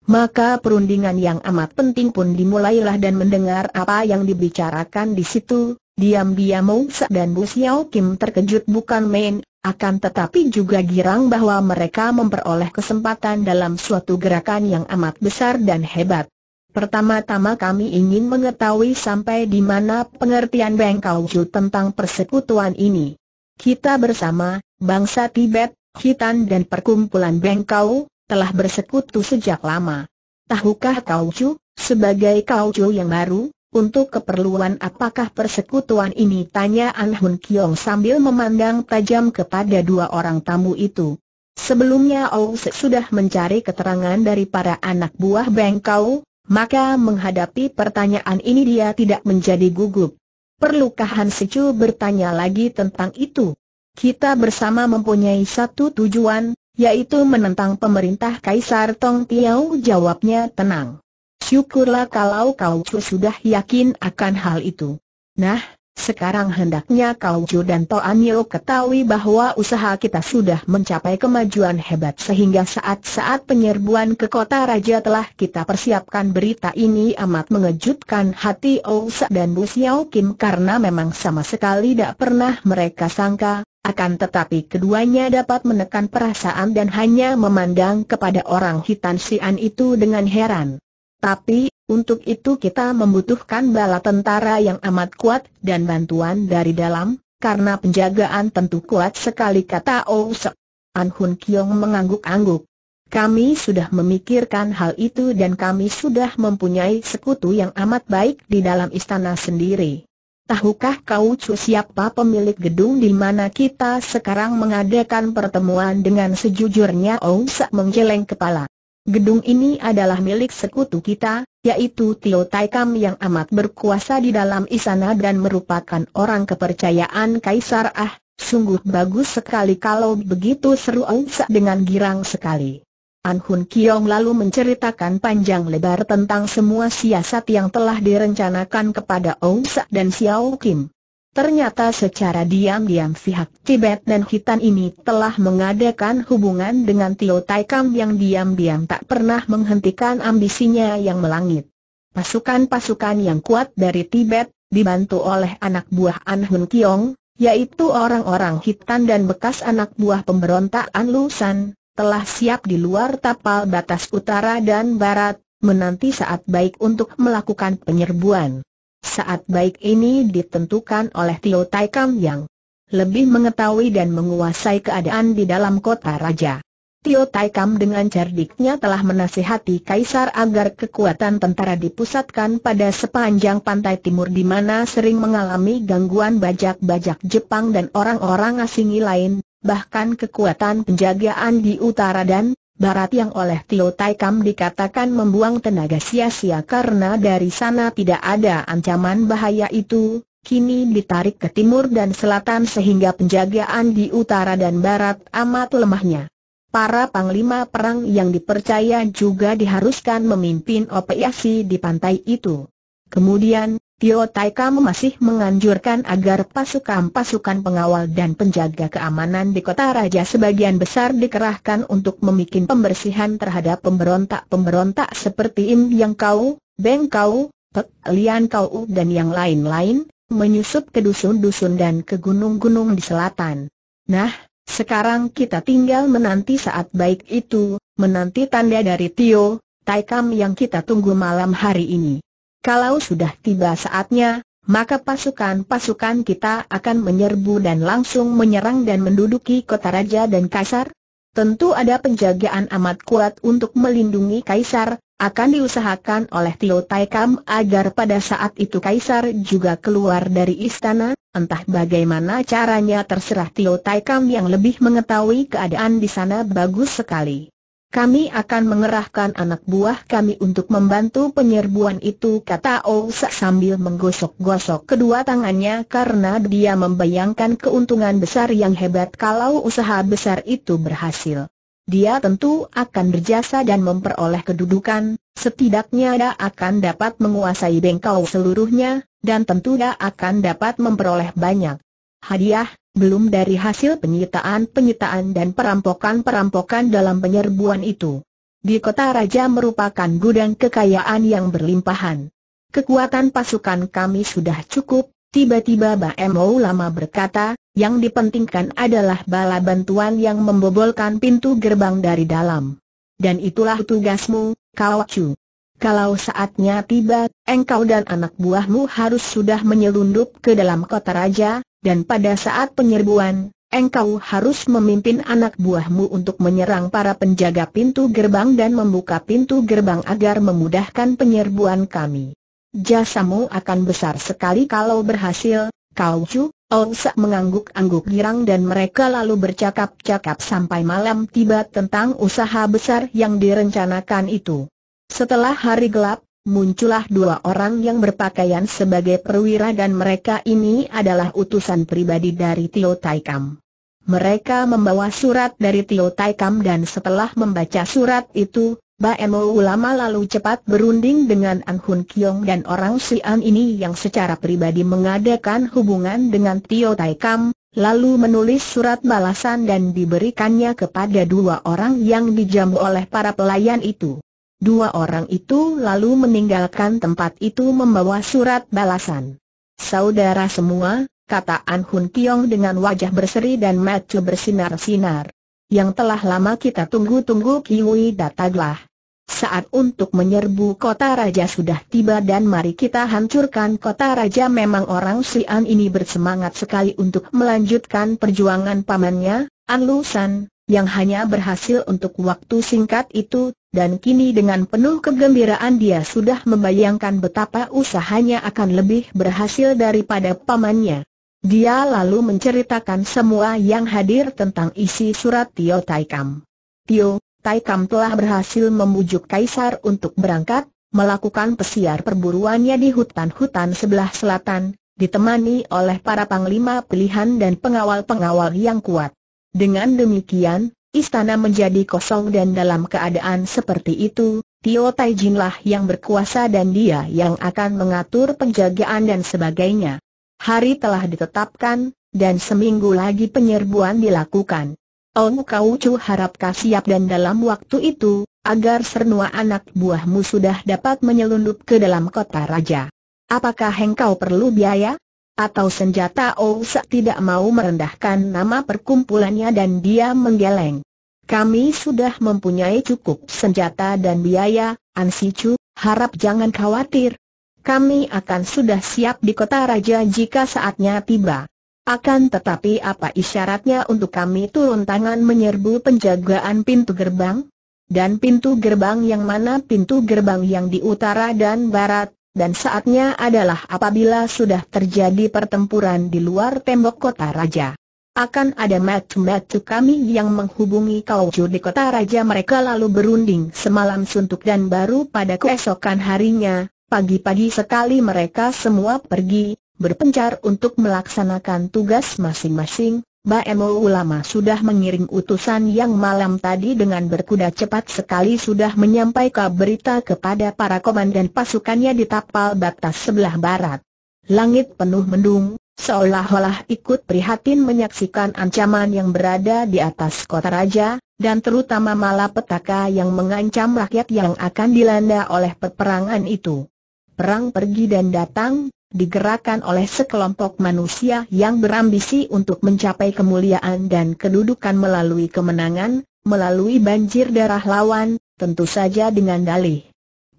Maka perundingan yang amat penting pun dimulailah dan mendengar apa yang dibicarakan di situ, diam-diam Sa dan Bu Xiao Kim terkejut bukan main, akan tetapi juga girang bahwa mereka memperoleh kesempatan dalam suatu gerakan yang amat besar dan hebat. Pertama-tama kami ingin mengetahui sampai di mana pengertian Beng Kauju tentang persekutuan ini. Kita bersama, bangsa Tibet, Khitan dan perkumpulan Bengkau, telah bersekutu sejak lama. Tahukah kau cu, sebagai kau cu yang baru, untuk keperluan apakah persekutuan ini? Tanya An Hun Kiong sambil memandang tajam kepada dua orang tamu itu. Sebelumnya Se sudah mencari keterangan dari para anak buah Bengkau, maka menghadapi pertanyaan ini dia tidak menjadi gugup. Perlukah Han bertanya lagi tentang itu? Kita bersama mempunyai satu tujuan, yaitu menentang pemerintah Kaisar Tong Piao jawabnya tenang. Syukurlah kalau kau sudah yakin akan hal itu. Nah, sekarang hendaknya kau Ju dan Toanio ketahui bahwa usaha kita sudah mencapai kemajuan hebat sehingga saat-saat penyerbuan ke kota raja telah kita persiapkan berita ini amat mengejutkan hati Sa dan Bu Xiao Kim karena memang sama sekali tidak pernah mereka sangka akan tetapi keduanya dapat menekan perasaan dan hanya memandang kepada orang hitam Sian itu dengan heran. Tapi, untuk itu kita membutuhkan bala tentara yang amat kuat dan bantuan dari dalam, karena penjagaan tentu kuat sekali kata Ousek. An Hun Kiong mengangguk-angguk. Kami sudah memikirkan hal itu dan kami sudah mempunyai sekutu yang amat baik di dalam istana sendiri. Tahukah kau cu siapa pemilik gedung di mana kita sekarang mengadakan pertemuan dengan sejujurnya Ousek menggeleng kepala. Gedung ini adalah milik sekutu kita, yaitu Tio Tai Kam yang amat berkuasa di dalam istana dan merupakan orang kepercayaan Kaisar Ah, sungguh bagus sekali kalau begitu seru Aungsa dengan girang sekali. An Hun Kiong lalu menceritakan panjang lebar tentang semua siasat yang telah direncanakan kepada Sa dan Xiao Kim. Ternyata secara diam-diam pihak Tibet dan Hitan ini telah mengadakan hubungan dengan Tio Taikam yang diam-diam tak pernah menghentikan ambisinya yang melangit. Pasukan-pasukan yang kuat dari Tibet, dibantu oleh anak buah An Hun Kiong, yaitu orang-orang Hitan dan bekas anak buah pemberontak An Lusan, telah siap di luar tapal batas utara dan barat, menanti saat baik untuk melakukan penyerbuan. Saat baik ini ditentukan oleh Tio Taikam yang lebih mengetahui dan menguasai keadaan di dalam kota raja. Tio Taikam dengan cerdiknya telah menasihati Kaisar agar kekuatan tentara dipusatkan pada sepanjang pantai timur di mana sering mengalami gangguan bajak-bajak Jepang dan orang-orang asing lain, bahkan kekuatan penjagaan di utara dan Barat yang oleh Tio Tai dikatakan membuang tenaga sia-sia karena dari sana tidak ada ancaman bahaya itu, kini ditarik ke timur dan selatan sehingga penjagaan di utara dan barat amat lemahnya. Para panglima perang yang dipercaya juga diharuskan memimpin operasi di pantai itu. Kemudian, Tio Tai masih menganjurkan agar pasukan-pasukan pengawal dan penjaga keamanan di kota raja sebagian besar dikerahkan untuk memikin pembersihan terhadap pemberontak-pemberontak seperti Im Yang Kau, Beng Kau, Pek Lian Kau dan yang lain-lain, menyusup ke dusun-dusun dan ke gunung-gunung di selatan. Nah, sekarang kita tinggal menanti saat baik itu, menanti tanda dari Tio, Tai yang kita tunggu malam hari ini. Kalau sudah tiba saatnya, maka pasukan-pasukan kita akan menyerbu dan langsung menyerang dan menduduki kota raja dan kaisar? Tentu ada penjagaan amat kuat untuk melindungi kaisar, akan diusahakan oleh Tio Taikam agar pada saat itu kaisar juga keluar dari istana, entah bagaimana caranya terserah Tio Taikam yang lebih mengetahui keadaan di sana bagus sekali kami akan mengerahkan anak buah kami untuk membantu penyerbuan itu kata Ousa sambil menggosok-gosok kedua tangannya karena dia membayangkan keuntungan besar yang hebat kalau usaha besar itu berhasil. Dia tentu akan berjasa dan memperoleh kedudukan, setidaknya dia akan dapat menguasai bengkau seluruhnya, dan tentu dia akan dapat memperoleh banyak hadiah, belum dari hasil penyitaan-penyitaan dan perampokan-perampokan dalam penyerbuan itu. Di kota raja merupakan gudang kekayaan yang berlimpahan. Kekuatan pasukan kami sudah cukup, tiba-tiba Ba'emo lama berkata, yang dipentingkan adalah bala bantuan yang membobolkan pintu gerbang dari dalam. Dan itulah tugasmu, Kawacu. Kalau saatnya tiba, engkau dan anak buahmu harus sudah menyelundup ke dalam kota raja, dan pada saat penyerbuan, engkau harus memimpin anak buahmu untuk menyerang para penjaga pintu gerbang dan membuka pintu gerbang agar memudahkan penyerbuan kami. Jasamu akan besar sekali kalau berhasil, kau cu, Olsa mengangguk-angguk girang dan mereka lalu bercakap-cakap sampai malam tiba tentang usaha besar yang direncanakan itu. Setelah hari gelap, muncullah dua orang yang berpakaian sebagai perwira dan mereka ini adalah utusan pribadi dari Tio Taikam. Mereka membawa surat dari Tio Taikam dan setelah membaca surat itu, Baemo ulama lalu cepat berunding dengan Ang Hun Kiong dan orang Sian ini yang secara pribadi mengadakan hubungan dengan Tio Taikam, lalu menulis surat balasan dan diberikannya kepada dua orang yang dijamu oleh para pelayan itu. Dua orang itu lalu meninggalkan tempat itu membawa surat balasan. Saudara semua, kata An Hun Kiong dengan wajah berseri dan mata bersinar-sinar. Yang telah lama kita tunggu-tunggu Kiwi datanglah. Saat untuk menyerbu kota raja sudah tiba dan mari kita hancurkan kota raja memang orang Sian ini bersemangat sekali untuk melanjutkan perjuangan pamannya, An Lusan, yang hanya berhasil untuk waktu singkat itu dan kini dengan penuh kegembiraan dia sudah membayangkan betapa usahanya akan lebih berhasil daripada pamannya. Dia lalu menceritakan semua yang hadir tentang isi surat Tio Taikam. Tio Taikam telah berhasil membujuk Kaisar untuk berangkat, melakukan pesiar perburuannya di hutan-hutan sebelah selatan, ditemani oleh para panglima pilihan dan pengawal-pengawal yang kuat. Dengan demikian, Istana menjadi kosong dan dalam keadaan seperti itu, Tio Taijin lah yang berkuasa dan dia yang akan mengatur penjagaan dan sebagainya. Hari telah ditetapkan, dan seminggu lagi penyerbuan dilakukan. Ong Kau Chu harapkah siap dan dalam waktu itu, agar sernua anak buahmu sudah dapat menyelundup ke dalam kota raja. Apakah engkau perlu biaya? atau senjata Ousak tidak mau merendahkan nama perkumpulannya dan dia menggeleng. Kami sudah mempunyai cukup senjata dan biaya, Ansicu, harap jangan khawatir. Kami akan sudah siap di kota raja jika saatnya tiba. Akan tetapi apa isyaratnya untuk kami turun tangan menyerbu penjagaan pintu gerbang? Dan pintu gerbang yang mana pintu gerbang yang di utara dan barat, dan saatnya adalah apabila sudah terjadi pertempuran di luar tembok kota raja. Akan ada matu-matu kami yang menghubungi kau di kota raja mereka lalu berunding semalam suntuk dan baru pada keesokan harinya, pagi-pagi sekali mereka semua pergi, berpencar untuk melaksanakan tugas masing-masing, Baemo Ulama sudah mengirim utusan yang malam tadi dengan berkuda cepat sekali sudah menyampaikan berita kepada para komandan pasukannya di tapal batas sebelah barat. Langit penuh mendung, seolah-olah ikut prihatin menyaksikan ancaman yang berada di atas kota raja, dan terutama malapetaka yang mengancam rakyat yang akan dilanda oleh peperangan itu. Perang pergi dan datang, digerakkan oleh sekelompok manusia yang berambisi untuk mencapai kemuliaan dan kedudukan melalui kemenangan, melalui banjir darah lawan, tentu saja dengan dalih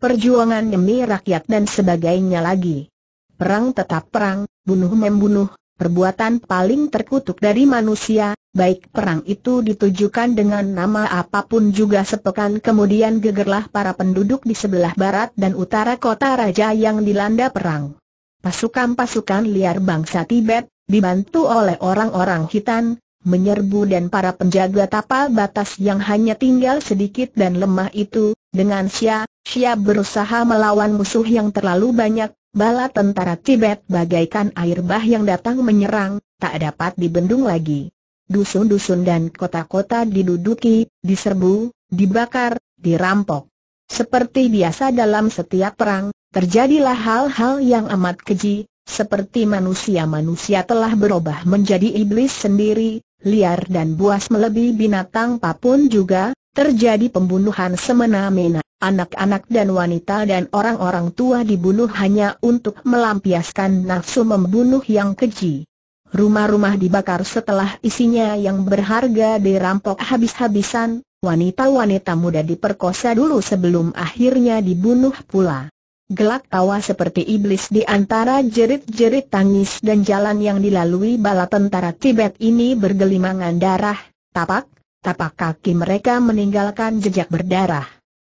perjuangan demi rakyat dan sebagainya lagi. Perang tetap perang, bunuh membunuh, perbuatan paling terkutuk dari manusia, baik perang itu ditujukan dengan nama apapun juga sepekan kemudian gegerlah para penduduk di sebelah barat dan utara kota raja yang dilanda perang pasukan-pasukan liar bangsa Tibet, dibantu oleh orang-orang hitam, menyerbu dan para penjaga tapal batas yang hanya tinggal sedikit dan lemah itu, dengan Xia, Xia berusaha melawan musuh yang terlalu banyak, bala tentara Tibet bagaikan air bah yang datang menyerang, tak dapat dibendung lagi. Dusun-dusun dan kota-kota diduduki, diserbu, dibakar, dirampok. Seperti biasa dalam setiap perang, terjadilah hal-hal yang amat keji, seperti manusia-manusia telah berubah menjadi iblis sendiri, liar dan buas melebihi binatang apapun juga, terjadi pembunuhan semena-mena, anak-anak dan wanita dan orang-orang tua dibunuh hanya untuk melampiaskan nafsu membunuh yang keji. Rumah-rumah dibakar setelah isinya yang berharga dirampok habis-habisan, wanita-wanita muda diperkosa dulu sebelum akhirnya dibunuh pula. Gelak tawa seperti iblis di antara jerit-jerit tangis dan jalan yang dilalui bala tentara Tibet ini bergelimangan darah, tapak, tapak kaki mereka meninggalkan jejak berdarah.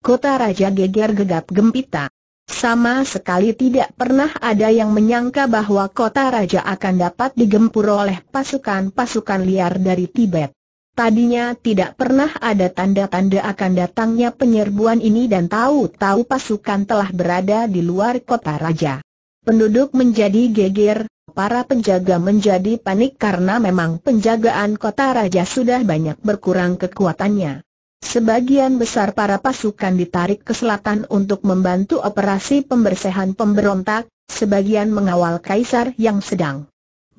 Kota Raja Geger gegap gempita. Sama sekali tidak pernah ada yang menyangka bahwa kota Raja akan dapat digempur oleh pasukan-pasukan liar dari Tibet. Tadinya tidak pernah ada tanda-tanda akan datangnya penyerbuan ini dan tahu-tahu pasukan telah berada di luar kota raja. Penduduk menjadi geger, para penjaga menjadi panik karena memang penjagaan kota raja sudah banyak berkurang kekuatannya. Sebagian besar para pasukan ditarik ke selatan untuk membantu operasi pembersihan pemberontak, sebagian mengawal kaisar yang sedang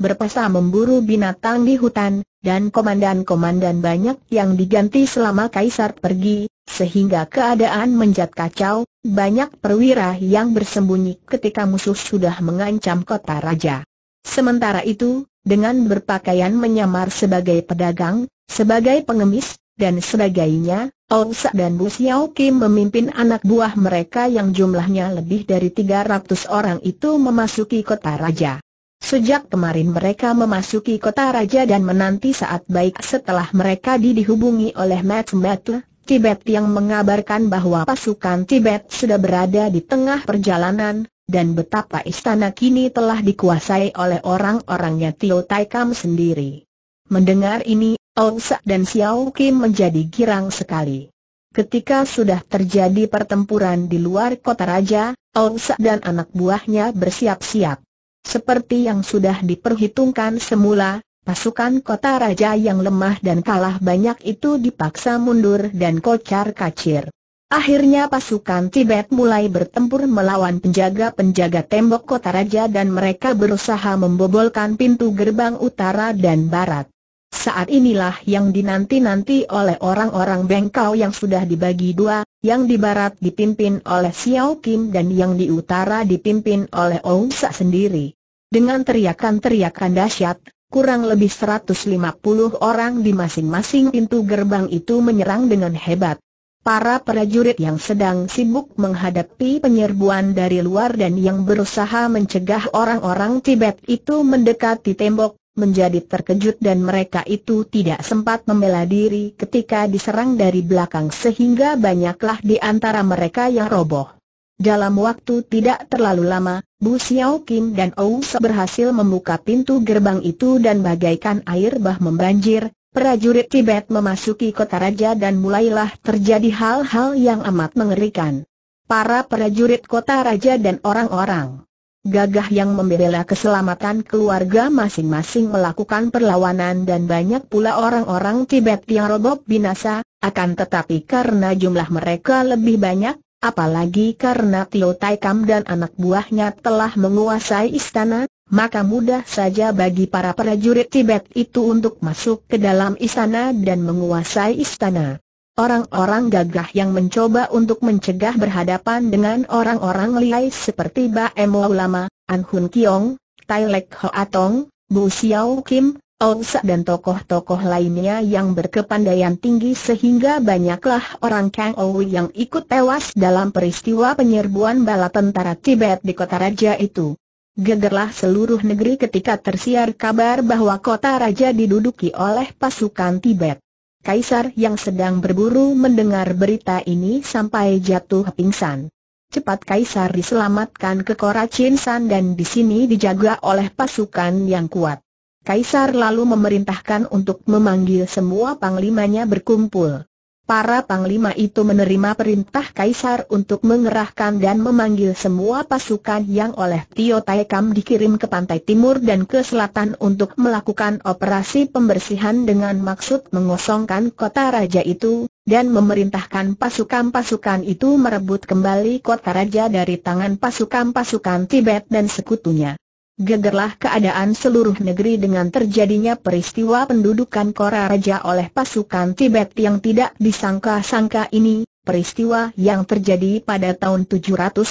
berpesa memburu binatang di hutan, dan komandan-komandan banyak yang diganti selama Kaisar pergi, sehingga keadaan menjadi kacau, banyak perwira yang bersembunyi ketika musuh sudah mengancam kota raja. Sementara itu, dengan berpakaian menyamar sebagai pedagang, sebagai pengemis, dan sebagainya, Ousa dan Bu Xiao Kim memimpin anak buah mereka yang jumlahnya lebih dari 300 orang itu memasuki kota raja. Sejak kemarin mereka memasuki kota raja dan menanti saat baik setelah mereka dihubungi oleh Matt Tibet yang mengabarkan bahwa pasukan Tibet sudah berada di tengah perjalanan, dan betapa istana kini telah dikuasai oleh orang-orangnya Tio Taikam sendiri. Mendengar ini, Ousa dan Xiao Kim menjadi girang sekali. Ketika sudah terjadi pertempuran di luar kota raja, Ousa dan anak buahnya bersiap-siap. Seperti yang sudah diperhitungkan semula, pasukan kota raja yang lemah dan kalah banyak itu dipaksa mundur dan kocar kacir. Akhirnya pasukan Tibet mulai bertempur melawan penjaga-penjaga tembok kota raja dan mereka berusaha membobolkan pintu gerbang utara dan barat. Saat inilah yang dinanti-nanti oleh orang-orang Bengkau yang sudah dibagi dua, yang di barat dipimpin oleh Xiao Kim dan yang di utara dipimpin oleh Ong Sa sendiri. Dengan teriakan-teriakan dahsyat, kurang lebih 150 orang di masing-masing pintu gerbang itu menyerang dengan hebat. Para prajurit yang sedang sibuk menghadapi penyerbuan dari luar dan yang berusaha mencegah orang-orang Tibet itu mendekati tembok, menjadi terkejut dan mereka itu tidak sempat membela diri ketika diserang dari belakang sehingga banyaklah di antara mereka yang roboh. Dalam waktu tidak terlalu lama, Bu Xiao Kim dan Ou Se berhasil membuka pintu gerbang itu dan bagaikan air bah membanjir, prajurit Tibet memasuki kota raja dan mulailah terjadi hal-hal yang amat mengerikan. Para prajurit kota raja dan orang-orang gagah yang membela keselamatan keluarga masing-masing melakukan perlawanan dan banyak pula orang-orang Tibet yang roboh binasa, akan tetapi karena jumlah mereka lebih banyak, apalagi karena Tio Tai dan anak buahnya telah menguasai istana, maka mudah saja bagi para prajurit Tibet itu untuk masuk ke dalam istana dan menguasai istana orang-orang gagah yang mencoba untuk mencegah berhadapan dengan orang-orang liai seperti Ba Emo Ulama, An Hun Kiong, Tai Lek Ho Atong, Bu Xiao Kim, Ousa dan tokoh-tokoh lainnya yang berkepandaian tinggi sehingga banyaklah orang Kang Owi yang ikut tewas dalam peristiwa penyerbuan bala tentara Tibet di kota raja itu. Gegerlah seluruh negeri ketika tersiar kabar bahwa kota raja diduduki oleh pasukan Tibet. Kaisar yang sedang berburu mendengar berita ini sampai jatuh pingsan. Cepat Kaisar diselamatkan ke Kora Chinsan dan di sini dijaga oleh pasukan yang kuat. Kaisar lalu memerintahkan untuk memanggil semua panglimanya berkumpul. Para panglima itu menerima perintah Kaisar untuk mengerahkan dan memanggil semua pasukan yang oleh Tio Taekam dikirim ke pantai timur dan ke selatan untuk melakukan operasi pembersihan dengan maksud mengosongkan kota raja itu, dan memerintahkan pasukan-pasukan itu merebut kembali kota raja dari tangan pasukan-pasukan Tibet dan sekutunya gegerlah keadaan seluruh negeri dengan terjadinya peristiwa pendudukan Kora Raja oleh pasukan Tibet yang tidak disangka-sangka ini, peristiwa yang terjadi pada tahun 763.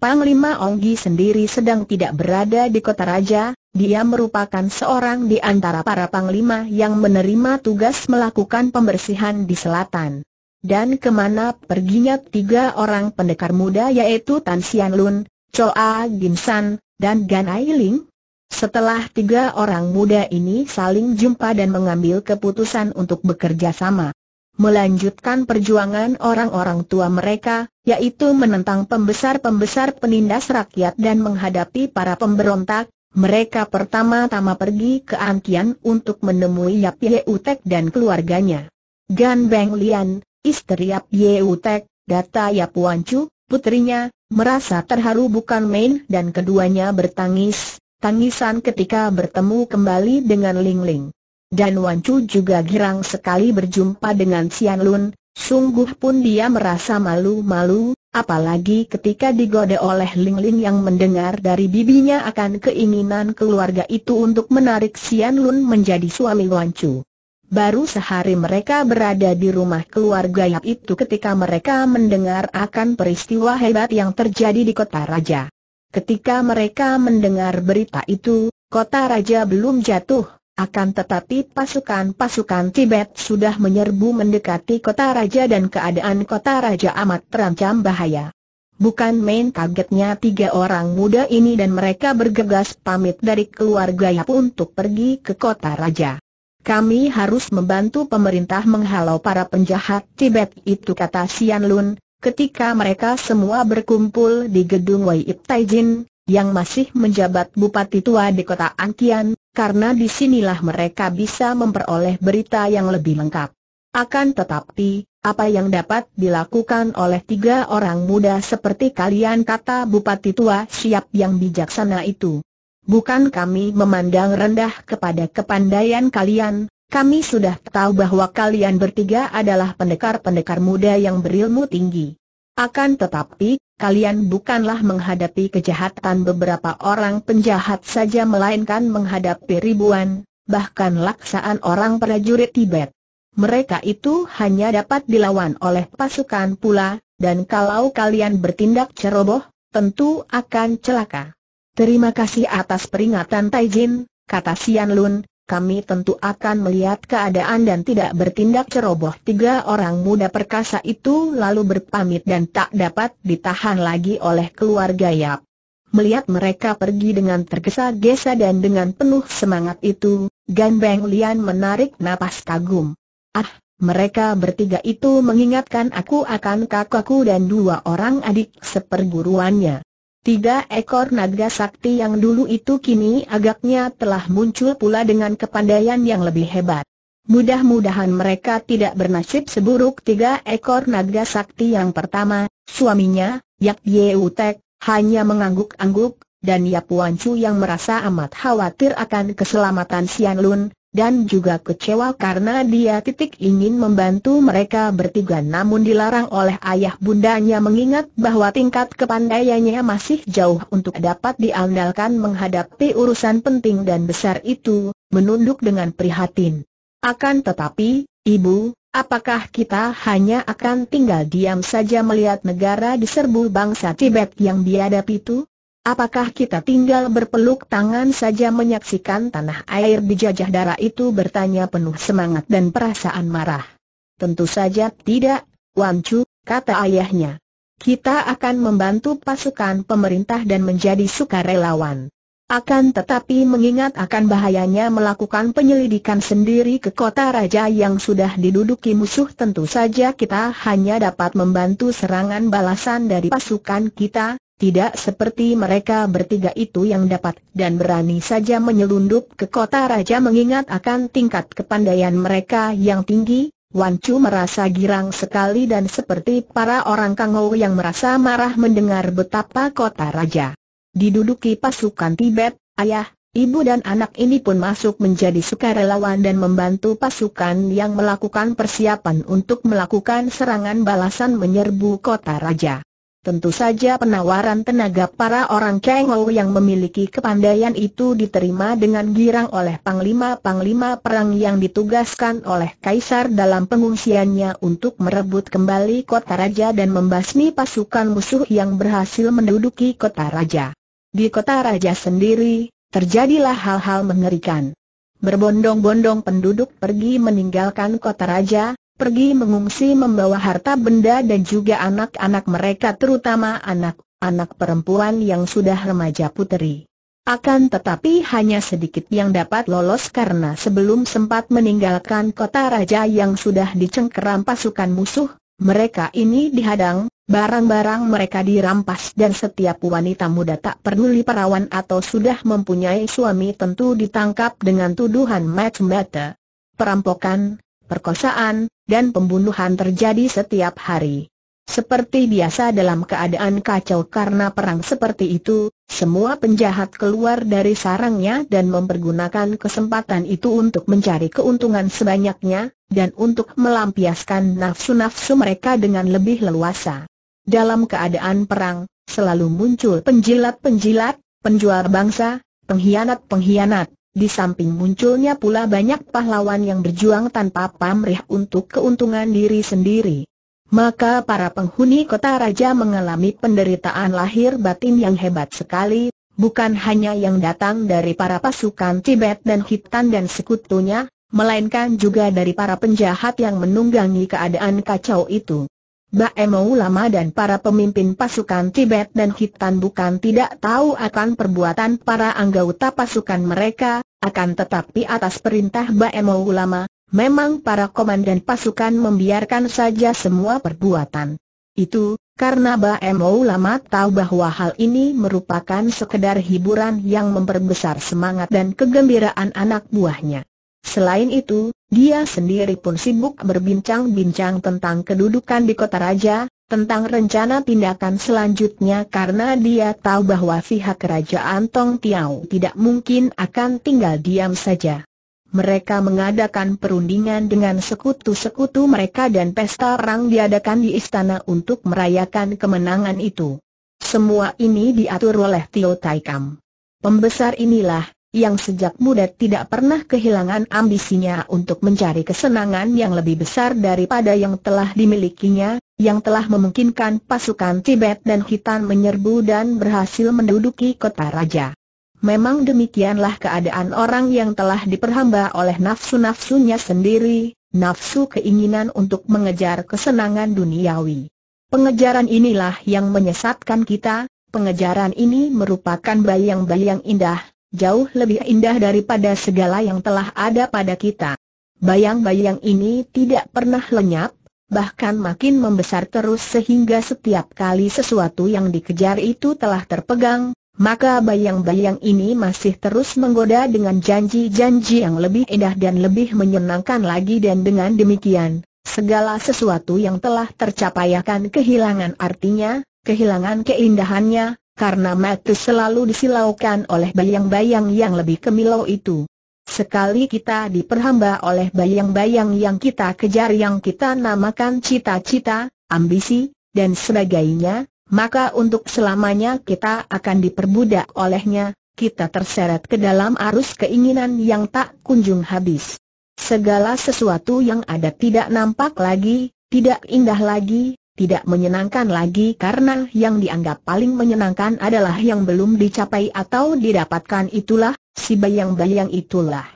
Panglima Onggi sendiri sedang tidak berada di kota raja, dia merupakan seorang di antara para panglima yang menerima tugas melakukan pembersihan di selatan. Dan kemana perginya tiga orang pendekar muda yaitu Tan Xianlun, Choa Gimsan, dan Gan Ailing? Setelah tiga orang muda ini saling jumpa dan mengambil keputusan untuk bekerja sama melanjutkan perjuangan orang-orang tua mereka, yaitu menentang pembesar-pembesar penindas rakyat dan menghadapi para pemberontak, mereka pertama-tama pergi ke Angkian untuk menemui Yap Yeutek dan keluarganya. Gan Beng Lian, istri Yap Yeutek, Data Yap Wancu, putrinya, merasa terharu bukan main dan keduanya bertangis, tangisan ketika bertemu kembali dengan Ling Ling. Dan Wan Chu juga girang sekali berjumpa dengan Xian Lun, sungguh pun dia merasa malu-malu, apalagi ketika digoda oleh Ling Ling yang mendengar dari bibinya akan keinginan keluarga itu untuk menarik Xian Lun menjadi suami Wan Chu. Baru sehari mereka berada di rumah keluarga Yap itu ketika mereka mendengar akan peristiwa hebat yang terjadi di kota raja. Ketika mereka mendengar berita itu, kota raja belum jatuh, akan tetapi pasukan-pasukan Tibet sudah menyerbu mendekati kota raja dan keadaan kota raja amat terancam bahaya. Bukan main kagetnya tiga orang muda ini dan mereka bergegas pamit dari keluarga Yap untuk pergi ke kota raja. Kami harus membantu pemerintah menghalau para penjahat Tibet itu kata Sian Lun, ketika mereka semua berkumpul di gedung Wei Ip Tai Jin, yang masih menjabat Bupati Tua di kota Angkian, karena disinilah mereka bisa memperoleh berita yang lebih lengkap. Akan tetapi, apa yang dapat dilakukan oleh tiga orang muda seperti kalian kata Bupati Tua siap yang bijaksana itu? Bukan kami memandang rendah kepada kepandaian kalian, kami sudah tahu bahwa kalian bertiga adalah pendekar-pendekar muda yang berilmu tinggi. Akan tetapi, kalian bukanlah menghadapi kejahatan beberapa orang penjahat saja melainkan menghadapi ribuan, bahkan laksaan orang prajurit Tibet. Mereka itu hanya dapat dilawan oleh pasukan pula, dan kalau kalian bertindak ceroboh, tentu akan celaka. Terima kasih atas peringatan Taijin, kata Sian Lun, kami tentu akan melihat keadaan dan tidak bertindak ceroboh. Tiga orang muda perkasa itu lalu berpamit dan tak dapat ditahan lagi oleh keluarga Yap. Melihat mereka pergi dengan tergesa-gesa dan dengan penuh semangat itu, Gan Beng Lian menarik napas kagum. Ah, mereka bertiga itu mengingatkan aku akan kakakku dan dua orang adik seperguruannya. Tiga ekor naga sakti yang dulu itu kini agaknya telah muncul pula dengan kepandaian yang lebih hebat. Mudah-mudahan mereka tidak bernasib seburuk tiga ekor naga sakti yang pertama, suaminya, Yap Ye Utek, hanya mengangguk-angguk, dan Yap Wancu yang merasa amat khawatir akan keselamatan Sian Lun, dan juga kecewa karena dia titik ingin membantu mereka bertiga namun dilarang oleh ayah bundanya mengingat bahwa tingkat kepandaiannya masih jauh untuk dapat diandalkan menghadapi urusan penting dan besar itu, menunduk dengan prihatin. Akan tetapi, ibu, apakah kita hanya akan tinggal diam saja melihat negara diserbu bangsa Tibet yang biadab itu? Apakah kita tinggal berpeluk tangan saja menyaksikan tanah air dijajah darah itu bertanya penuh semangat dan perasaan marah? Tentu saja tidak, Wan Chu, kata ayahnya. Kita akan membantu pasukan pemerintah dan menjadi sukarelawan. Akan tetapi mengingat akan bahayanya melakukan penyelidikan sendiri ke kota raja yang sudah diduduki musuh tentu saja kita hanya dapat membantu serangan balasan dari pasukan kita, tidak seperti mereka bertiga itu yang dapat dan berani saja menyelundup ke kota raja mengingat akan tingkat kepandaian mereka yang tinggi, Wan Chu merasa girang sekali dan seperti para orang kangau yang merasa marah mendengar betapa kota raja diduduki pasukan Tibet, ayah, ibu dan anak ini pun masuk menjadi sukarelawan dan membantu pasukan yang melakukan persiapan untuk melakukan serangan balasan menyerbu kota raja. Tentu saja penawaran tenaga para orang Kengou yang memiliki kepandaian itu diterima dengan girang oleh panglima-panglima perang yang ditugaskan oleh Kaisar dalam pengungsiannya untuk merebut kembali kota raja dan membasmi pasukan musuh yang berhasil menduduki kota raja. Di kota raja sendiri, terjadilah hal-hal mengerikan. Berbondong-bondong penduduk pergi meninggalkan kota raja, pergi mengungsi membawa harta benda dan juga anak-anak mereka terutama anak-anak perempuan yang sudah remaja puteri. Akan tetapi hanya sedikit yang dapat lolos karena sebelum sempat meninggalkan kota raja yang sudah dicengkeram pasukan musuh, mereka ini dihadang, barang-barang mereka dirampas dan setiap wanita muda tak peduli perawan atau sudah mempunyai suami tentu ditangkap dengan tuduhan macam-macam. Perampokan, perkosaan, dan pembunuhan terjadi setiap hari. Seperti biasa dalam keadaan kacau karena perang seperti itu, semua penjahat keluar dari sarangnya dan mempergunakan kesempatan itu untuk mencari keuntungan sebanyaknya, dan untuk melampiaskan nafsu-nafsu mereka dengan lebih leluasa. Dalam keadaan perang, selalu muncul penjilat-penjilat, penjual bangsa, pengkhianat-pengkhianat, di samping munculnya pula banyak pahlawan yang berjuang tanpa pamrih untuk keuntungan diri sendiri. Maka para penghuni kota raja mengalami penderitaan lahir batin yang hebat sekali, bukan hanya yang datang dari para pasukan Tibet dan Hitan dan sekutunya, melainkan juga dari para penjahat yang menunggangi keadaan kacau itu. Baemau ulama dan para pemimpin pasukan Tibet dan Hitan bukan tidak tahu akan perbuatan para anggota pasukan mereka, akan tetapi atas perintah Baemau ulama, memang para komandan pasukan membiarkan saja semua perbuatan. Itu, karena Baemau ulama tahu bahwa hal ini merupakan sekedar hiburan yang memperbesar semangat dan kegembiraan anak buahnya. Selain itu, dia sendiri pun sibuk berbincang-bincang tentang kedudukan di kota raja, tentang rencana tindakan selanjutnya karena dia tahu bahwa pihak kerajaan Tong Tiao tidak mungkin akan tinggal diam saja. Mereka mengadakan perundingan dengan sekutu-sekutu mereka dan pesta perang diadakan di istana untuk merayakan kemenangan itu. Semua ini diatur oleh Tio Taikam. Pembesar inilah yang sejak muda tidak pernah kehilangan ambisinya untuk mencari kesenangan yang lebih besar daripada yang telah dimilikinya, yang telah memungkinkan pasukan Tibet dan Khitan menyerbu dan berhasil menduduki kota raja. Memang demikianlah keadaan orang yang telah diperhamba oleh nafsu-nafsunya sendiri, nafsu keinginan untuk mengejar kesenangan duniawi. Pengejaran inilah yang menyesatkan kita, pengejaran ini merupakan bayang-bayang indah jauh lebih indah daripada segala yang telah ada pada kita. Bayang-bayang ini tidak pernah lenyap, bahkan makin membesar terus sehingga setiap kali sesuatu yang dikejar itu telah terpegang, maka bayang-bayang ini masih terus menggoda dengan janji-janji yang lebih indah dan lebih menyenangkan lagi dan dengan demikian, segala sesuatu yang telah tercapai akan kehilangan artinya, kehilangan keindahannya, karena mata selalu disilaukan oleh bayang-bayang yang lebih kemilau itu. Sekali kita diperhamba oleh bayang-bayang yang kita kejar yang kita namakan cita-cita, ambisi, dan sebagainya, maka untuk selamanya kita akan diperbudak olehnya, kita terseret ke dalam arus keinginan yang tak kunjung habis. Segala sesuatu yang ada tidak nampak lagi, tidak indah lagi, tidak menyenangkan lagi karena yang dianggap paling menyenangkan adalah yang belum dicapai atau didapatkan itulah, si bayang-bayang itulah.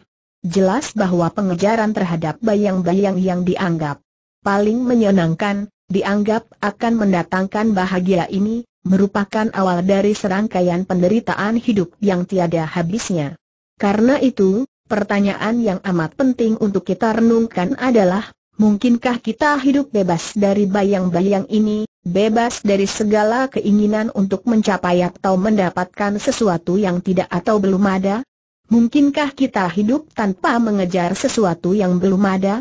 Jelas bahwa pengejaran terhadap bayang-bayang yang dianggap paling menyenangkan, dianggap akan mendatangkan bahagia ini, merupakan awal dari serangkaian penderitaan hidup yang tiada habisnya. Karena itu, pertanyaan yang amat penting untuk kita renungkan adalah, Mungkinkah kita hidup bebas dari bayang-bayang ini, bebas dari segala keinginan untuk mencapai atau mendapatkan sesuatu yang tidak atau belum ada? Mungkinkah kita hidup tanpa mengejar sesuatu yang belum ada?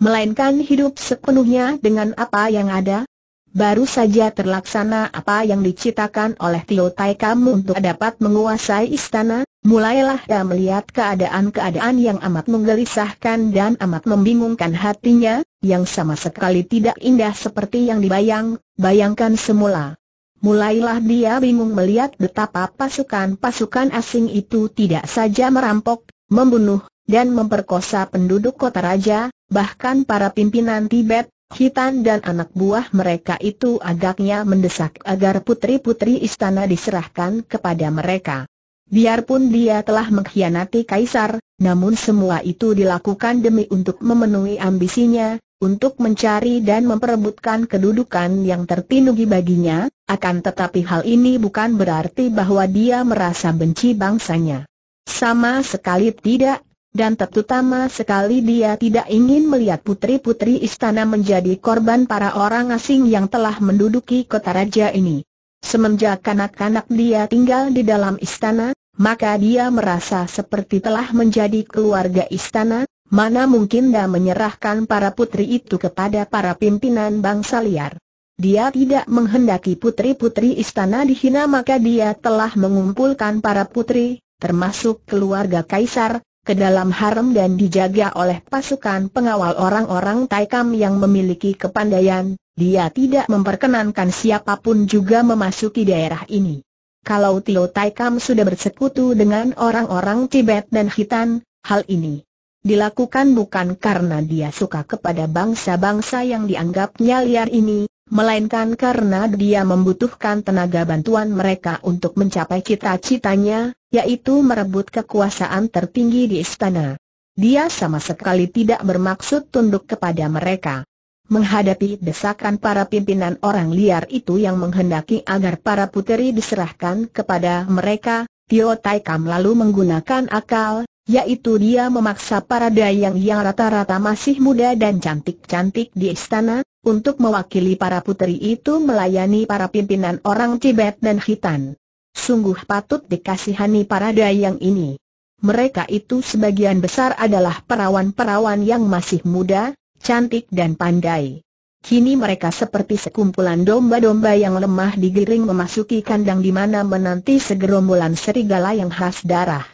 Melainkan hidup sepenuhnya dengan apa yang ada? Baru saja terlaksana apa yang dicitakan oleh Tio Tai kamu untuk dapat menguasai istana, Mulailah dia melihat keadaan-keadaan yang amat menggelisahkan dan amat membingungkan hatinya, yang sama sekali tidak indah seperti yang dibayang, bayangkan semula. Mulailah dia bingung melihat betapa pasukan-pasukan asing itu tidak saja merampok, membunuh, dan memperkosa penduduk kota raja, bahkan para pimpinan Tibet, Hitan dan anak buah mereka itu agaknya mendesak agar putri-putri istana diserahkan kepada mereka. Biarpun dia telah mengkhianati Kaisar, namun semua itu dilakukan demi untuk memenuhi ambisinya, untuk mencari dan memperebutkan kedudukan yang tertinggi baginya, akan tetapi hal ini bukan berarti bahwa dia merasa benci bangsanya. Sama sekali tidak, dan terutama sekali dia tidak ingin melihat putri-putri istana menjadi korban para orang asing yang telah menduduki kota raja ini. Semenjak kanak-kanak dia tinggal di dalam istana, maka dia merasa seperti telah menjadi keluarga istana, mana mungkin dia menyerahkan para putri itu kepada para pimpinan bangsa liar. Dia tidak menghendaki putri-putri istana dihina maka dia telah mengumpulkan para putri, termasuk keluarga kaisar, ke dalam harem dan dijaga oleh pasukan pengawal orang-orang Taikam yang memiliki kepandaian, dia tidak memperkenankan siapapun juga memasuki daerah ini. Kalau Tio Tai sudah bersekutu dengan orang-orang Tibet dan Khitan, hal ini dilakukan bukan karena dia suka kepada bangsa-bangsa yang dianggapnya liar ini, melainkan karena dia membutuhkan tenaga bantuan mereka untuk mencapai cita-citanya, yaitu merebut kekuasaan tertinggi di istana. Dia sama sekali tidak bermaksud tunduk kepada mereka menghadapi desakan para pimpinan orang liar itu yang menghendaki agar para puteri diserahkan kepada mereka, Tio Tai Kam lalu menggunakan akal, yaitu dia memaksa para dayang yang rata-rata masih muda dan cantik-cantik di istana, untuk mewakili para puteri itu melayani para pimpinan orang Tibet dan Khitan. Sungguh patut dikasihani para dayang ini. Mereka itu sebagian besar adalah perawan-perawan yang masih muda, cantik dan pandai. Kini mereka seperti sekumpulan domba-domba yang lemah digiring memasuki kandang di mana menanti segerombolan serigala yang khas darah.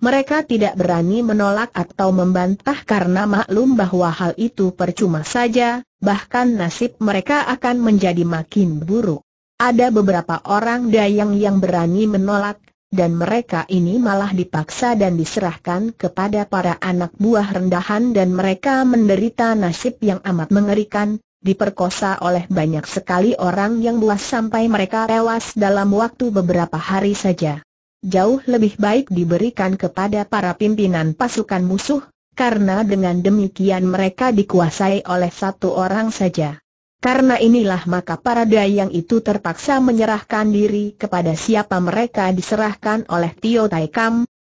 Mereka tidak berani menolak atau membantah karena maklum bahwa hal itu percuma saja, bahkan nasib mereka akan menjadi makin buruk. Ada beberapa orang dayang yang berani menolak, dan mereka ini malah dipaksa dan diserahkan kepada para anak buah rendahan dan mereka menderita nasib yang amat mengerikan, diperkosa oleh banyak sekali orang yang buas sampai mereka tewas dalam waktu beberapa hari saja. Jauh lebih baik diberikan kepada para pimpinan pasukan musuh, karena dengan demikian mereka dikuasai oleh satu orang saja. Karena inilah maka para dayang itu terpaksa menyerahkan diri kepada siapa mereka diserahkan oleh Tio Tai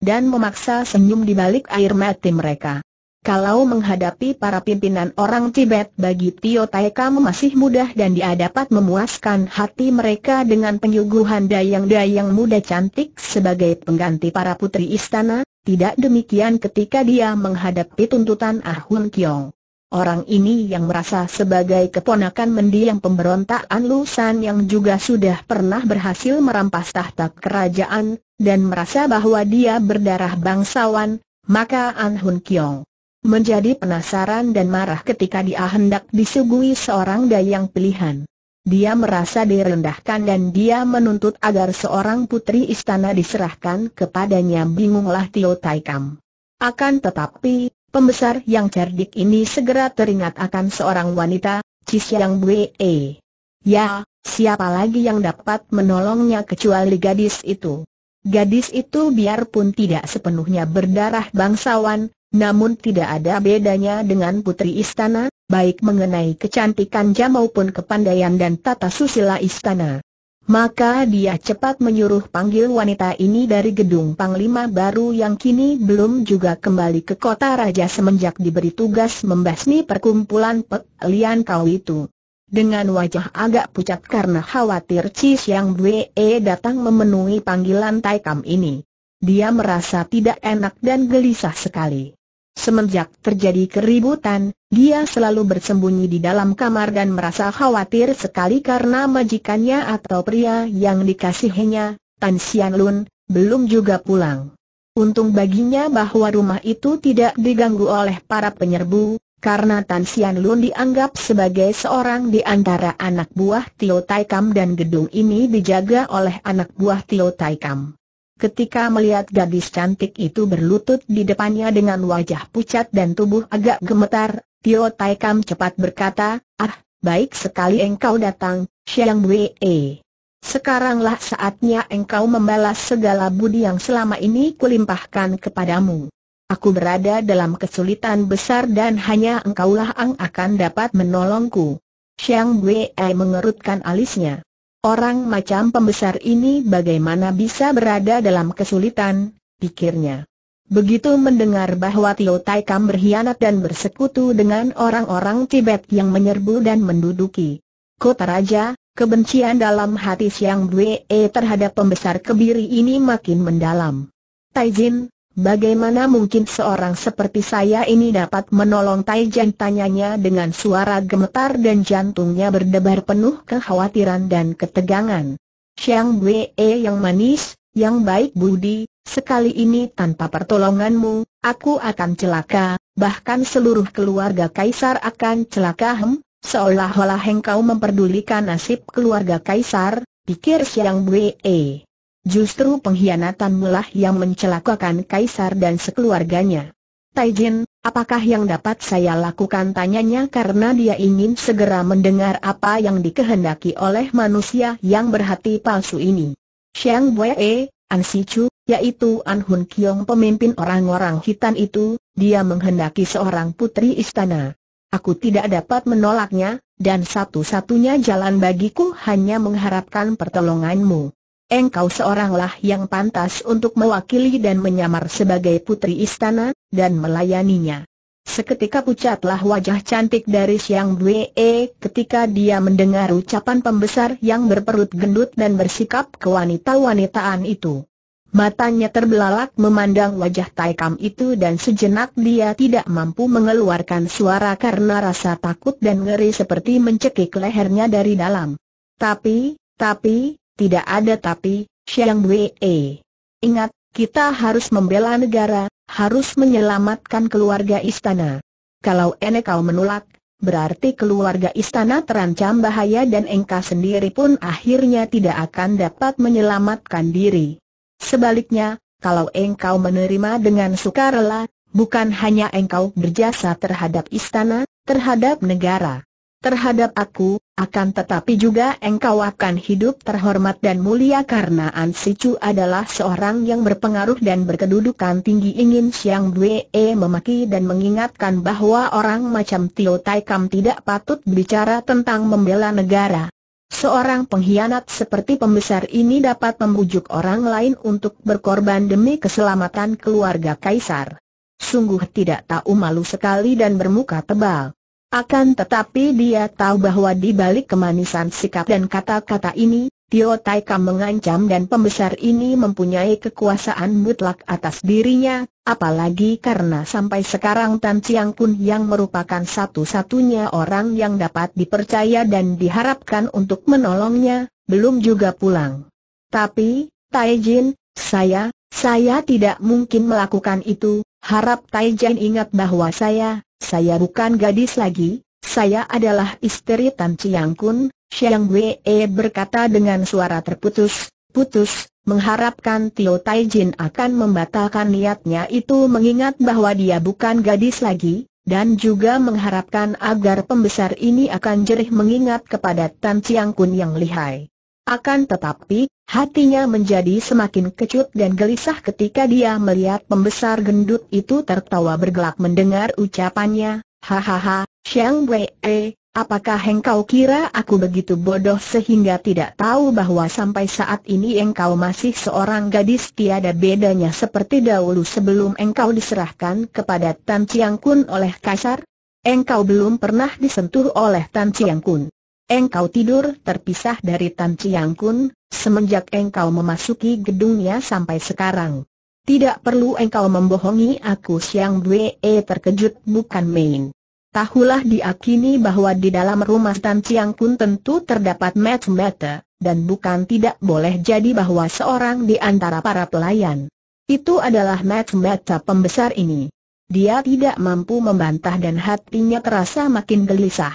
dan memaksa senyum di balik air mati mereka. Kalau menghadapi para pimpinan orang Tibet bagi Tio Tai masih mudah dan dia dapat memuaskan hati mereka dengan penyuguhan dayang-dayang muda cantik sebagai pengganti para putri istana, tidak demikian ketika dia menghadapi tuntutan Ah Hun Kiong. Orang ini yang merasa sebagai keponakan mendiang pemberontak An Lusan yang juga sudah pernah berhasil merampas tahta kerajaan, dan merasa bahwa dia berdarah bangsawan, maka An Hun Kiong menjadi penasaran dan marah ketika dia hendak disuguhi seorang dayang pilihan. Dia merasa direndahkan dan dia menuntut agar seorang putri istana diserahkan kepadanya bingunglah Tio Taikam. Akan tetapi, Pembesar yang cerdik ini segera teringat akan seorang wanita, Cisyang Bue. Ya, siapa lagi yang dapat menolongnya kecuali gadis itu? Gadis itu biarpun tidak sepenuhnya berdarah bangsawan, namun tidak ada bedanya dengan putri istana, baik mengenai kecantikan jam maupun kepandaian dan tata susila istana. Maka dia cepat menyuruh panggil wanita ini dari gedung Panglima baru yang kini belum juga kembali ke kota raja semenjak diberi tugas membasmi perkumpulan Pek Kau itu. Dengan wajah agak pucat karena khawatir Chi yang Bwe datang memenuhi panggilan Taikam ini. Dia merasa tidak enak dan gelisah sekali. Semenjak terjadi keributan, dia selalu bersembunyi di dalam kamar dan merasa khawatir sekali karena majikannya atau pria yang dikasihinya, Tan Lun, belum juga pulang. Untung baginya bahwa rumah itu tidak diganggu oleh para penyerbu, karena Tan Lun dianggap sebagai seorang di antara anak buah Tio Taikam dan gedung ini dijaga oleh anak buah Tio Taikam. Ketika melihat gadis cantik itu berlutut di depannya dengan wajah pucat dan tubuh agak gemetar, Tio Tai Kam cepat berkata, ah, baik sekali engkau datang, Xiang Wei. Sekaranglah saatnya engkau membalas segala budi yang selama ini kulimpahkan kepadamu. Aku berada dalam kesulitan besar dan hanya engkaulah yang akan dapat menolongku. Xiang Wei mengerutkan alisnya. Orang macam pembesar ini bagaimana bisa berada dalam kesulitan, pikirnya. Begitu mendengar bahwa Tio Tai Kam berkhianat dan bersekutu dengan orang-orang Tibet yang menyerbu dan menduduki kota raja, kebencian dalam hati Siang Bwe e terhadap pembesar kebiri ini makin mendalam. Tai Jin, bagaimana mungkin seorang seperti saya ini dapat menolong Tai Jin? Tanyanya dengan suara gemetar dan jantungnya berdebar penuh kekhawatiran dan ketegangan. Siang Bwe e yang manis, yang baik budi, Sekali ini tanpa pertolonganmu, aku akan celaka, bahkan seluruh keluarga Kaisar akan celaka hem, seolah-olah engkau memperdulikan nasib keluarga Kaisar, pikir Siang bae Justru pengkhianatanmu lah yang mencelakakan Kaisar dan sekeluarganya. Taijin, apakah yang dapat saya lakukan tanyanya karena dia ingin segera mendengar apa yang dikehendaki oleh manusia yang berhati palsu ini. Siang bae An Si Chu, yaitu An Hun Kiong pemimpin orang-orang hitam itu, dia menghendaki seorang putri istana. Aku tidak dapat menolaknya, dan satu-satunya jalan bagiku hanya mengharapkan pertolonganmu. Engkau seoranglah yang pantas untuk mewakili dan menyamar sebagai putri istana, dan melayaninya. Seketika pucatlah wajah cantik dari Siang Bwe ketika dia mendengar ucapan pembesar yang berperut gendut dan bersikap kewanita-wanitaan itu. Matanya terbelalak memandang wajah Taikam itu dan sejenak dia tidak mampu mengeluarkan suara karena rasa takut dan ngeri seperti mencekik lehernya dari dalam. Tapi, tapi, tidak ada tapi, Siang Bwe. Ingat, kita harus membela negara, harus menyelamatkan keluarga istana. Kalau enek menolak, berarti keluarga istana terancam bahaya dan engkau sendiri pun akhirnya tidak akan dapat menyelamatkan diri. Sebaliknya, kalau engkau menerima dengan sukarela, bukan hanya engkau berjasa terhadap istana, terhadap negara, terhadap aku, akan tetapi juga engkau akan hidup terhormat dan mulia karena An Sicu adalah seorang yang berpengaruh dan berkedudukan tinggi ingin Siang Bwe e memaki dan mengingatkan bahwa orang macam Tio Tai Kam tidak patut bicara tentang membela negara. Seorang pengkhianat seperti pembesar ini dapat membujuk orang lain untuk berkorban demi keselamatan keluarga Kaisar. Sungguh tidak tahu malu sekali dan bermuka tebal. Akan tetapi dia tahu bahwa di balik kemanisan sikap dan kata-kata ini, Tio Taika mengancam dan pembesar ini mempunyai kekuasaan mutlak atas dirinya, apalagi karena sampai sekarang Tan Chiang Kun yang merupakan satu-satunya orang yang dapat dipercaya dan diharapkan untuk menolongnya, belum juga pulang. Tapi, Tai Jin, saya, saya tidak mungkin melakukan itu, harap Tai Jin ingat bahwa saya, saya bukan gadis lagi, saya adalah istri Tan Chiang Kun, Xiang Wei e berkata dengan suara terputus, putus, mengharapkan Tio Tai Jin akan membatalkan niatnya itu mengingat bahwa dia bukan gadis lagi, dan juga mengharapkan agar pembesar ini akan jerih mengingat kepada Tan Chiang Kun yang lihai. Akan tetapi, hatinya menjadi semakin kecut dan gelisah ketika dia melihat pembesar gendut itu tertawa bergelak mendengar ucapannya, Hahaha, Xiang Wei, eh, apakah engkau kira aku begitu bodoh sehingga tidak tahu bahwa sampai saat ini engkau masih seorang gadis tiada bedanya seperti dahulu sebelum engkau diserahkan kepada Tan Chiang Kun oleh kasar? Engkau belum pernah disentuh oleh Tan Chiang Kun. Engkau tidur terpisah dari Tan Chiang Kun, semenjak engkau memasuki gedungnya sampai sekarang. Tidak perlu engkau membohongi aku Siang Wei eh, terkejut bukan main. Tahulah diakini bahwa di dalam rumah Tan Chiang Kun tentu terdapat mata-mata, dan bukan tidak boleh jadi bahwa seorang di antara para pelayan. Itu adalah mata-mata pembesar ini. Dia tidak mampu membantah dan hatinya terasa makin gelisah.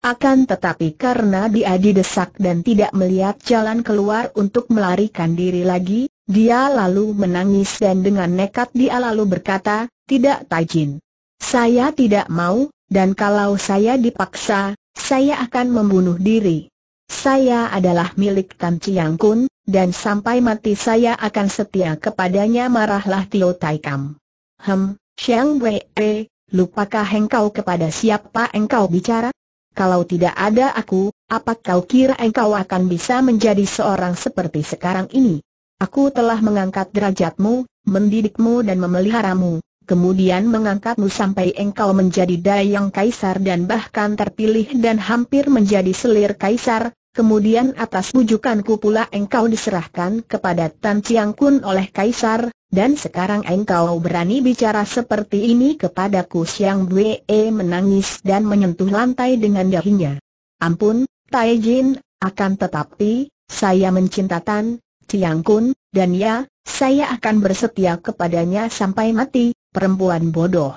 Akan tetapi karena dia didesak dan tidak melihat jalan keluar untuk melarikan diri lagi, dia lalu menangis dan dengan nekat dia lalu berkata, tidak Tajin. Saya tidak mau, dan kalau saya dipaksa, saya akan membunuh diri. Saya adalah milik Tan Chiang Kun, dan sampai mati saya akan setia kepadanya marahlah Tio Tai Kam. Hem, Xiang Wei, eh, lupakah engkau kepada siapa engkau bicara? Kalau tidak ada aku, apa kau kira engkau akan bisa menjadi seorang seperti sekarang ini? Aku telah mengangkat derajatmu, mendidikmu dan memeliharamu, kemudian mengangkatmu sampai engkau menjadi dayang kaisar dan bahkan terpilih dan hampir menjadi selir kaisar, kemudian atas bujukanku pula engkau diserahkan kepada Tan Chiang Kun oleh Kaisar, dan sekarang engkau berani bicara seperti ini kepadaku Siang Bwe menangis dan menyentuh lantai dengan dahinya. Ampun, Tai Jin, akan tetapi, saya mencinta Tan, Chiang Kun, dan ya, saya akan bersetia kepadanya sampai mati, perempuan bodoh.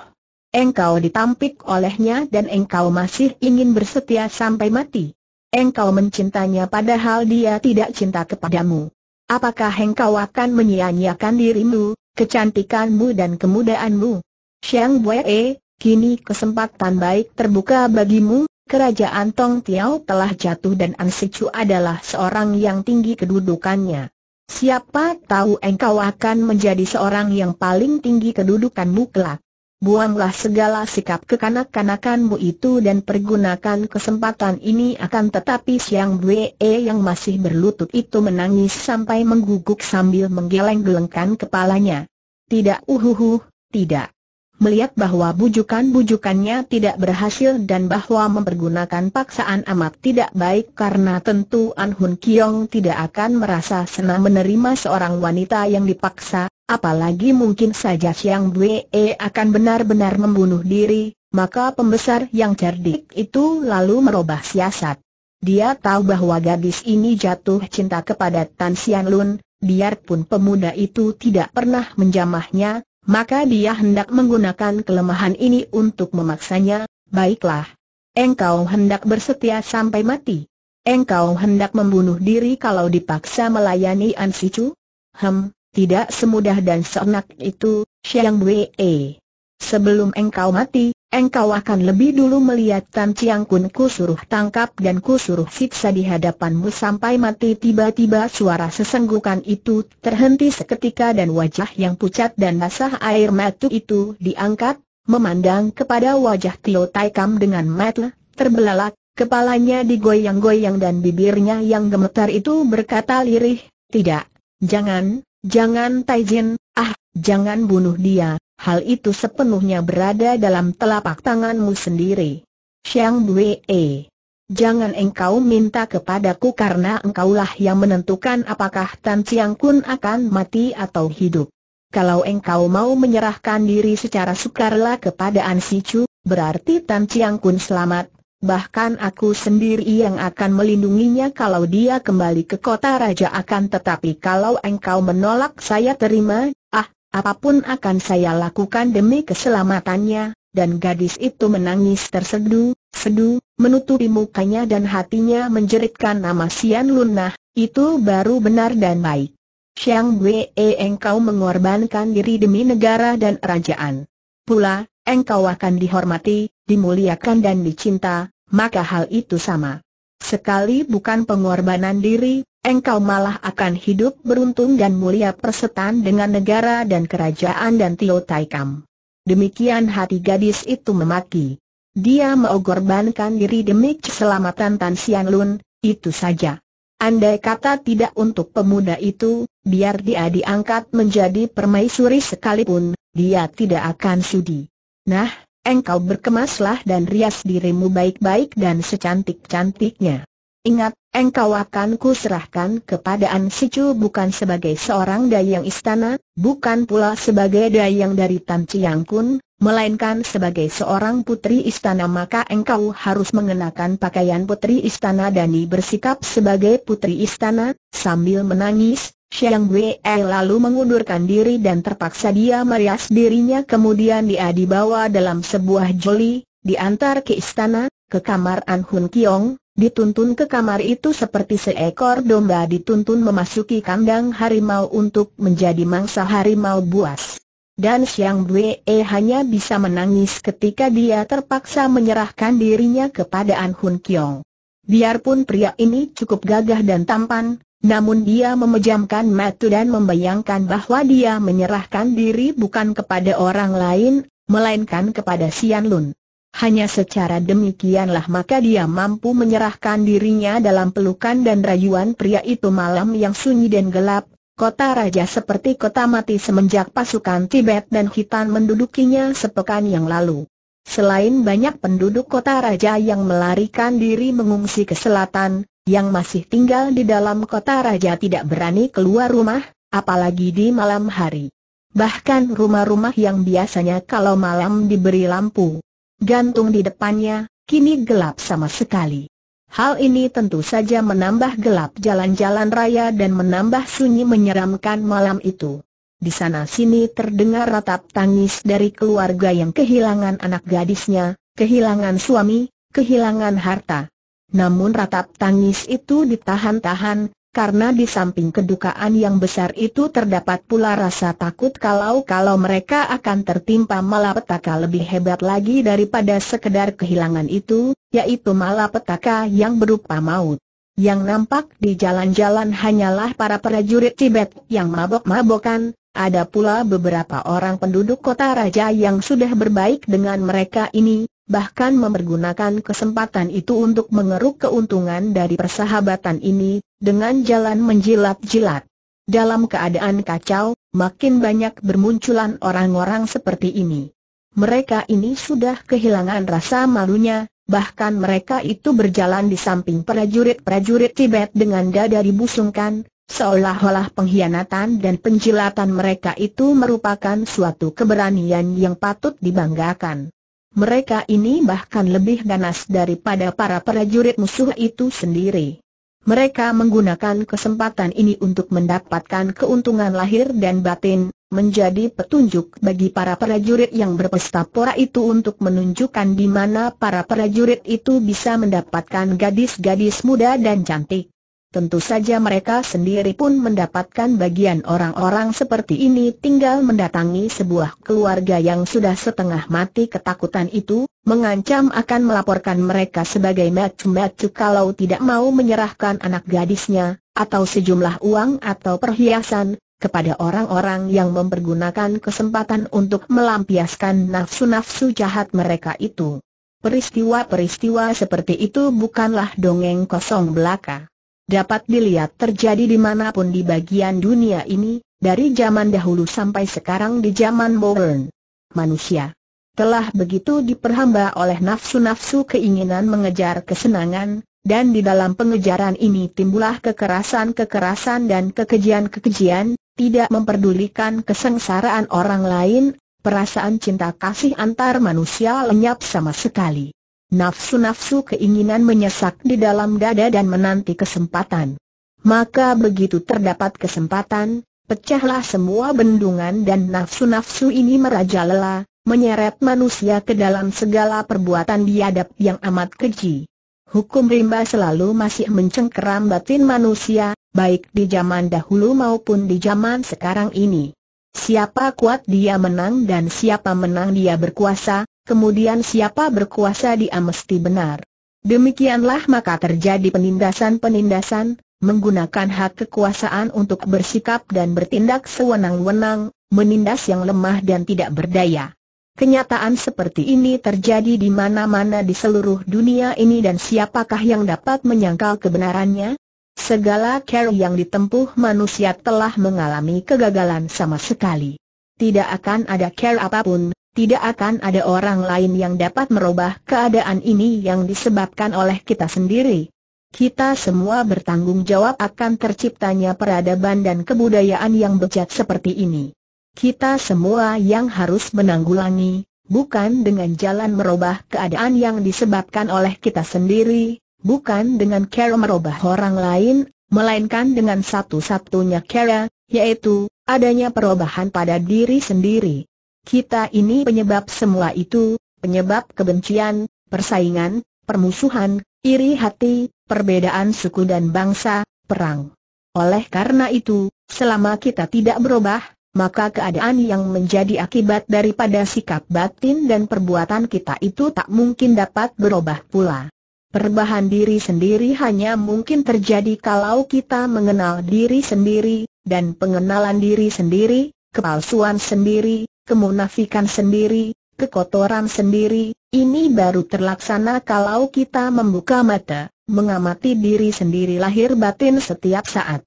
Engkau ditampik olehnya dan engkau masih ingin bersetia sampai mati engkau mencintanya padahal dia tidak cinta kepadamu. Apakah engkau akan menyia-nyiakan dirimu, kecantikanmu dan kemudaanmu? Xiang Wei, kini kesempatan baik terbuka bagimu, kerajaan Tong Tiao telah jatuh dan An Sichu adalah seorang yang tinggi kedudukannya. Siapa tahu engkau akan menjadi seorang yang paling tinggi kedudukanmu kelak buanglah segala sikap kekanak-kanakanmu itu dan pergunakan kesempatan ini akan tetapi Siang Bwe yang masih berlutut itu menangis sampai mengguguk sambil menggeleng-gelengkan kepalanya. Tidak uhuhu, tidak. Melihat bahwa bujukan-bujukannya tidak berhasil dan bahwa mempergunakan paksaan amat tidak baik karena tentu An Hun Kiong tidak akan merasa senang menerima seorang wanita yang dipaksa, Apalagi mungkin saja Siang Bue akan benar-benar membunuh diri, maka pembesar yang cerdik itu lalu merubah siasat. Dia tahu bahwa gadis ini jatuh cinta kepada Tan Sian Lun, biarpun pemuda itu tidak pernah menjamahnya, maka dia hendak menggunakan kelemahan ini untuk memaksanya, baiklah. Engkau hendak bersetia sampai mati. Engkau hendak membunuh diri kalau dipaksa melayani Ansicu? Hem, tidak semudah dan seenak itu, Xiang Wei. Sebelum engkau mati, engkau akan lebih dulu melihat Tan Chiang Kun ku suruh tangkap dan ku suruh siksa di hadapanmu sampai mati tiba-tiba suara sesenggukan itu terhenti seketika dan wajah yang pucat dan basah air mata itu diangkat, memandang kepada wajah Tio Tai Kam dengan mata terbelalak, kepalanya digoyang-goyang dan bibirnya yang gemetar itu berkata lirih, tidak, jangan, Jangan Taijin, ah, jangan bunuh dia, hal itu sepenuhnya berada dalam telapak tanganmu sendiri. Xiang Wei, Jangan engkau minta kepadaku karena engkaulah yang menentukan apakah Tan Xiang Kun akan mati atau hidup. Kalau engkau mau menyerahkan diri secara sukarela kepada An Si Chu, berarti Tan Xiang Kun selamat, bahkan aku sendiri yang akan melindunginya kalau dia kembali ke kota raja akan tetapi kalau engkau menolak saya terima, ah, apapun akan saya lakukan demi keselamatannya, dan gadis itu menangis tersedu, sedu, menutupi mukanya dan hatinya menjeritkan nama Sian Lunah, itu baru benar dan baik. Siang Wei engkau mengorbankan diri demi negara dan kerajaan. Pula, engkau akan dihormati, dimuliakan dan dicinta, maka hal itu sama. Sekali bukan pengorbanan diri, engkau malah akan hidup beruntung dan mulia persetan dengan negara dan kerajaan dan Tio Taikam. Demikian hati gadis itu memaki. Dia mengorbankan diri demi keselamatan Tan Sian Lun, itu saja. Andai kata tidak untuk pemuda itu, biar dia diangkat menjadi permaisuri sekalipun, dia tidak akan sudi. Nah, engkau berkemaslah dan rias dirimu baik-baik dan secantik-cantiknya. Ingat, engkau akan kuserahkan kepada An Sicu bukan sebagai seorang dayang istana, bukan pula sebagai dayang dari Tan Chiang Kun, melainkan sebagai seorang putri istana maka engkau harus mengenakan pakaian putri istana dan bersikap sebagai putri istana, sambil menangis, Xiang Wei lalu mengundurkan diri dan terpaksa dia merias dirinya kemudian dia dibawa dalam sebuah joli, diantar ke istana, ke kamar An Hun Kiong, dituntun ke kamar itu seperti seekor domba dituntun memasuki kandang harimau untuk menjadi mangsa harimau buas. Dan Xiang Wei hanya bisa menangis ketika dia terpaksa menyerahkan dirinya kepada An Hun Kiong. Biarpun pria ini cukup gagah dan tampan, namun dia memejamkan mata dan membayangkan bahwa dia menyerahkan diri bukan kepada orang lain, melainkan kepada Sian Lun. Hanya secara demikianlah maka dia mampu menyerahkan dirinya dalam pelukan dan rayuan pria itu malam yang sunyi dan gelap, kota raja seperti kota mati semenjak pasukan Tibet dan Hitan mendudukinya sepekan yang lalu. Selain banyak penduduk kota raja yang melarikan diri mengungsi ke selatan, yang masih tinggal di dalam kota raja tidak berani keluar rumah, apalagi di malam hari. Bahkan rumah-rumah yang biasanya kalau malam diberi lampu gantung di depannya, kini gelap sama sekali. Hal ini tentu saja menambah gelap jalan-jalan raya dan menambah sunyi menyeramkan malam itu. Di sana-sini terdengar ratap tangis dari keluarga yang kehilangan anak gadisnya, kehilangan suami, kehilangan harta. Namun ratap tangis itu ditahan-tahan, karena di samping kedukaan yang besar itu terdapat pula rasa takut kalau-kalau mereka akan tertimpa malapetaka lebih hebat lagi daripada sekedar kehilangan itu, yaitu malapetaka yang berupa maut. Yang nampak di jalan-jalan hanyalah para prajurit Tibet yang mabok-mabokan, ada pula beberapa orang penduduk kota raja yang sudah berbaik dengan mereka ini, bahkan memergunakan kesempatan itu untuk mengeruk keuntungan dari persahabatan ini, dengan jalan menjilat-jilat. Dalam keadaan kacau, makin banyak bermunculan orang-orang seperti ini. Mereka ini sudah kehilangan rasa malunya, bahkan mereka itu berjalan di samping prajurit-prajurit Tibet dengan dada dibusungkan, Seolah-olah pengkhianatan dan penjilatan mereka itu merupakan suatu keberanian yang patut dibanggakan. Mereka ini bahkan lebih ganas daripada para prajurit musuh itu sendiri. Mereka menggunakan kesempatan ini untuk mendapatkan keuntungan lahir dan batin, menjadi petunjuk bagi para prajurit yang berpesta pora itu untuk menunjukkan di mana para prajurit itu bisa mendapatkan gadis-gadis muda dan cantik. Tentu saja mereka sendiri pun mendapatkan bagian orang-orang seperti ini tinggal mendatangi sebuah keluarga yang sudah setengah mati ketakutan itu, mengancam akan melaporkan mereka sebagai macu-macu kalau tidak mau menyerahkan anak gadisnya, atau sejumlah uang atau perhiasan, kepada orang-orang yang mempergunakan kesempatan untuk melampiaskan nafsu-nafsu jahat mereka itu. Peristiwa-peristiwa seperti itu bukanlah dongeng kosong belaka dapat dilihat terjadi dimanapun di bagian dunia ini, dari zaman dahulu sampai sekarang di zaman modern. Manusia telah begitu diperhamba oleh nafsu-nafsu keinginan mengejar kesenangan, dan di dalam pengejaran ini timbullah kekerasan-kekerasan dan kekejian-kekejian, tidak memperdulikan kesengsaraan orang lain, perasaan cinta kasih antar manusia lenyap sama sekali. Nafsu-nafsu keinginan menyesak di dalam dada dan menanti kesempatan. Maka begitu terdapat kesempatan, pecahlah semua bendungan dan nafsu-nafsu ini merajalela, menyeret manusia ke dalam segala perbuatan biadab yang amat keji. Hukum rimba selalu masih mencengkeram batin manusia, baik di zaman dahulu maupun di zaman sekarang ini. Siapa kuat dia menang dan siapa menang dia berkuasa, kemudian siapa berkuasa dia mesti benar. Demikianlah maka terjadi penindasan-penindasan, menggunakan hak kekuasaan untuk bersikap dan bertindak sewenang-wenang, menindas yang lemah dan tidak berdaya. Kenyataan seperti ini terjadi di mana-mana di seluruh dunia ini dan siapakah yang dapat menyangkal kebenarannya? Segala cara yang ditempuh manusia telah mengalami kegagalan sama sekali. Tidak akan ada care apapun, tidak akan ada orang lain yang dapat merubah keadaan ini yang disebabkan oleh kita sendiri. Kita semua bertanggung jawab akan terciptanya peradaban dan kebudayaan yang bejat seperti ini. Kita semua yang harus menanggulangi, bukan dengan jalan merubah keadaan yang disebabkan oleh kita sendiri, bukan dengan cara merubah orang lain, melainkan dengan satu-satunya cara, yaitu adanya perubahan pada diri sendiri. Kita ini penyebab semua itu, penyebab kebencian, persaingan, permusuhan, iri hati, perbedaan suku dan bangsa, perang. Oleh karena itu, selama kita tidak berubah, maka keadaan yang menjadi akibat daripada sikap batin dan perbuatan kita itu tak mungkin dapat berubah pula. Perubahan diri sendiri hanya mungkin terjadi kalau kita mengenal diri sendiri, dan pengenalan diri sendiri, kepalsuan sendiri, kemunafikan sendiri, kekotoran sendiri, ini baru terlaksana kalau kita membuka mata, mengamati diri sendiri lahir batin setiap saat.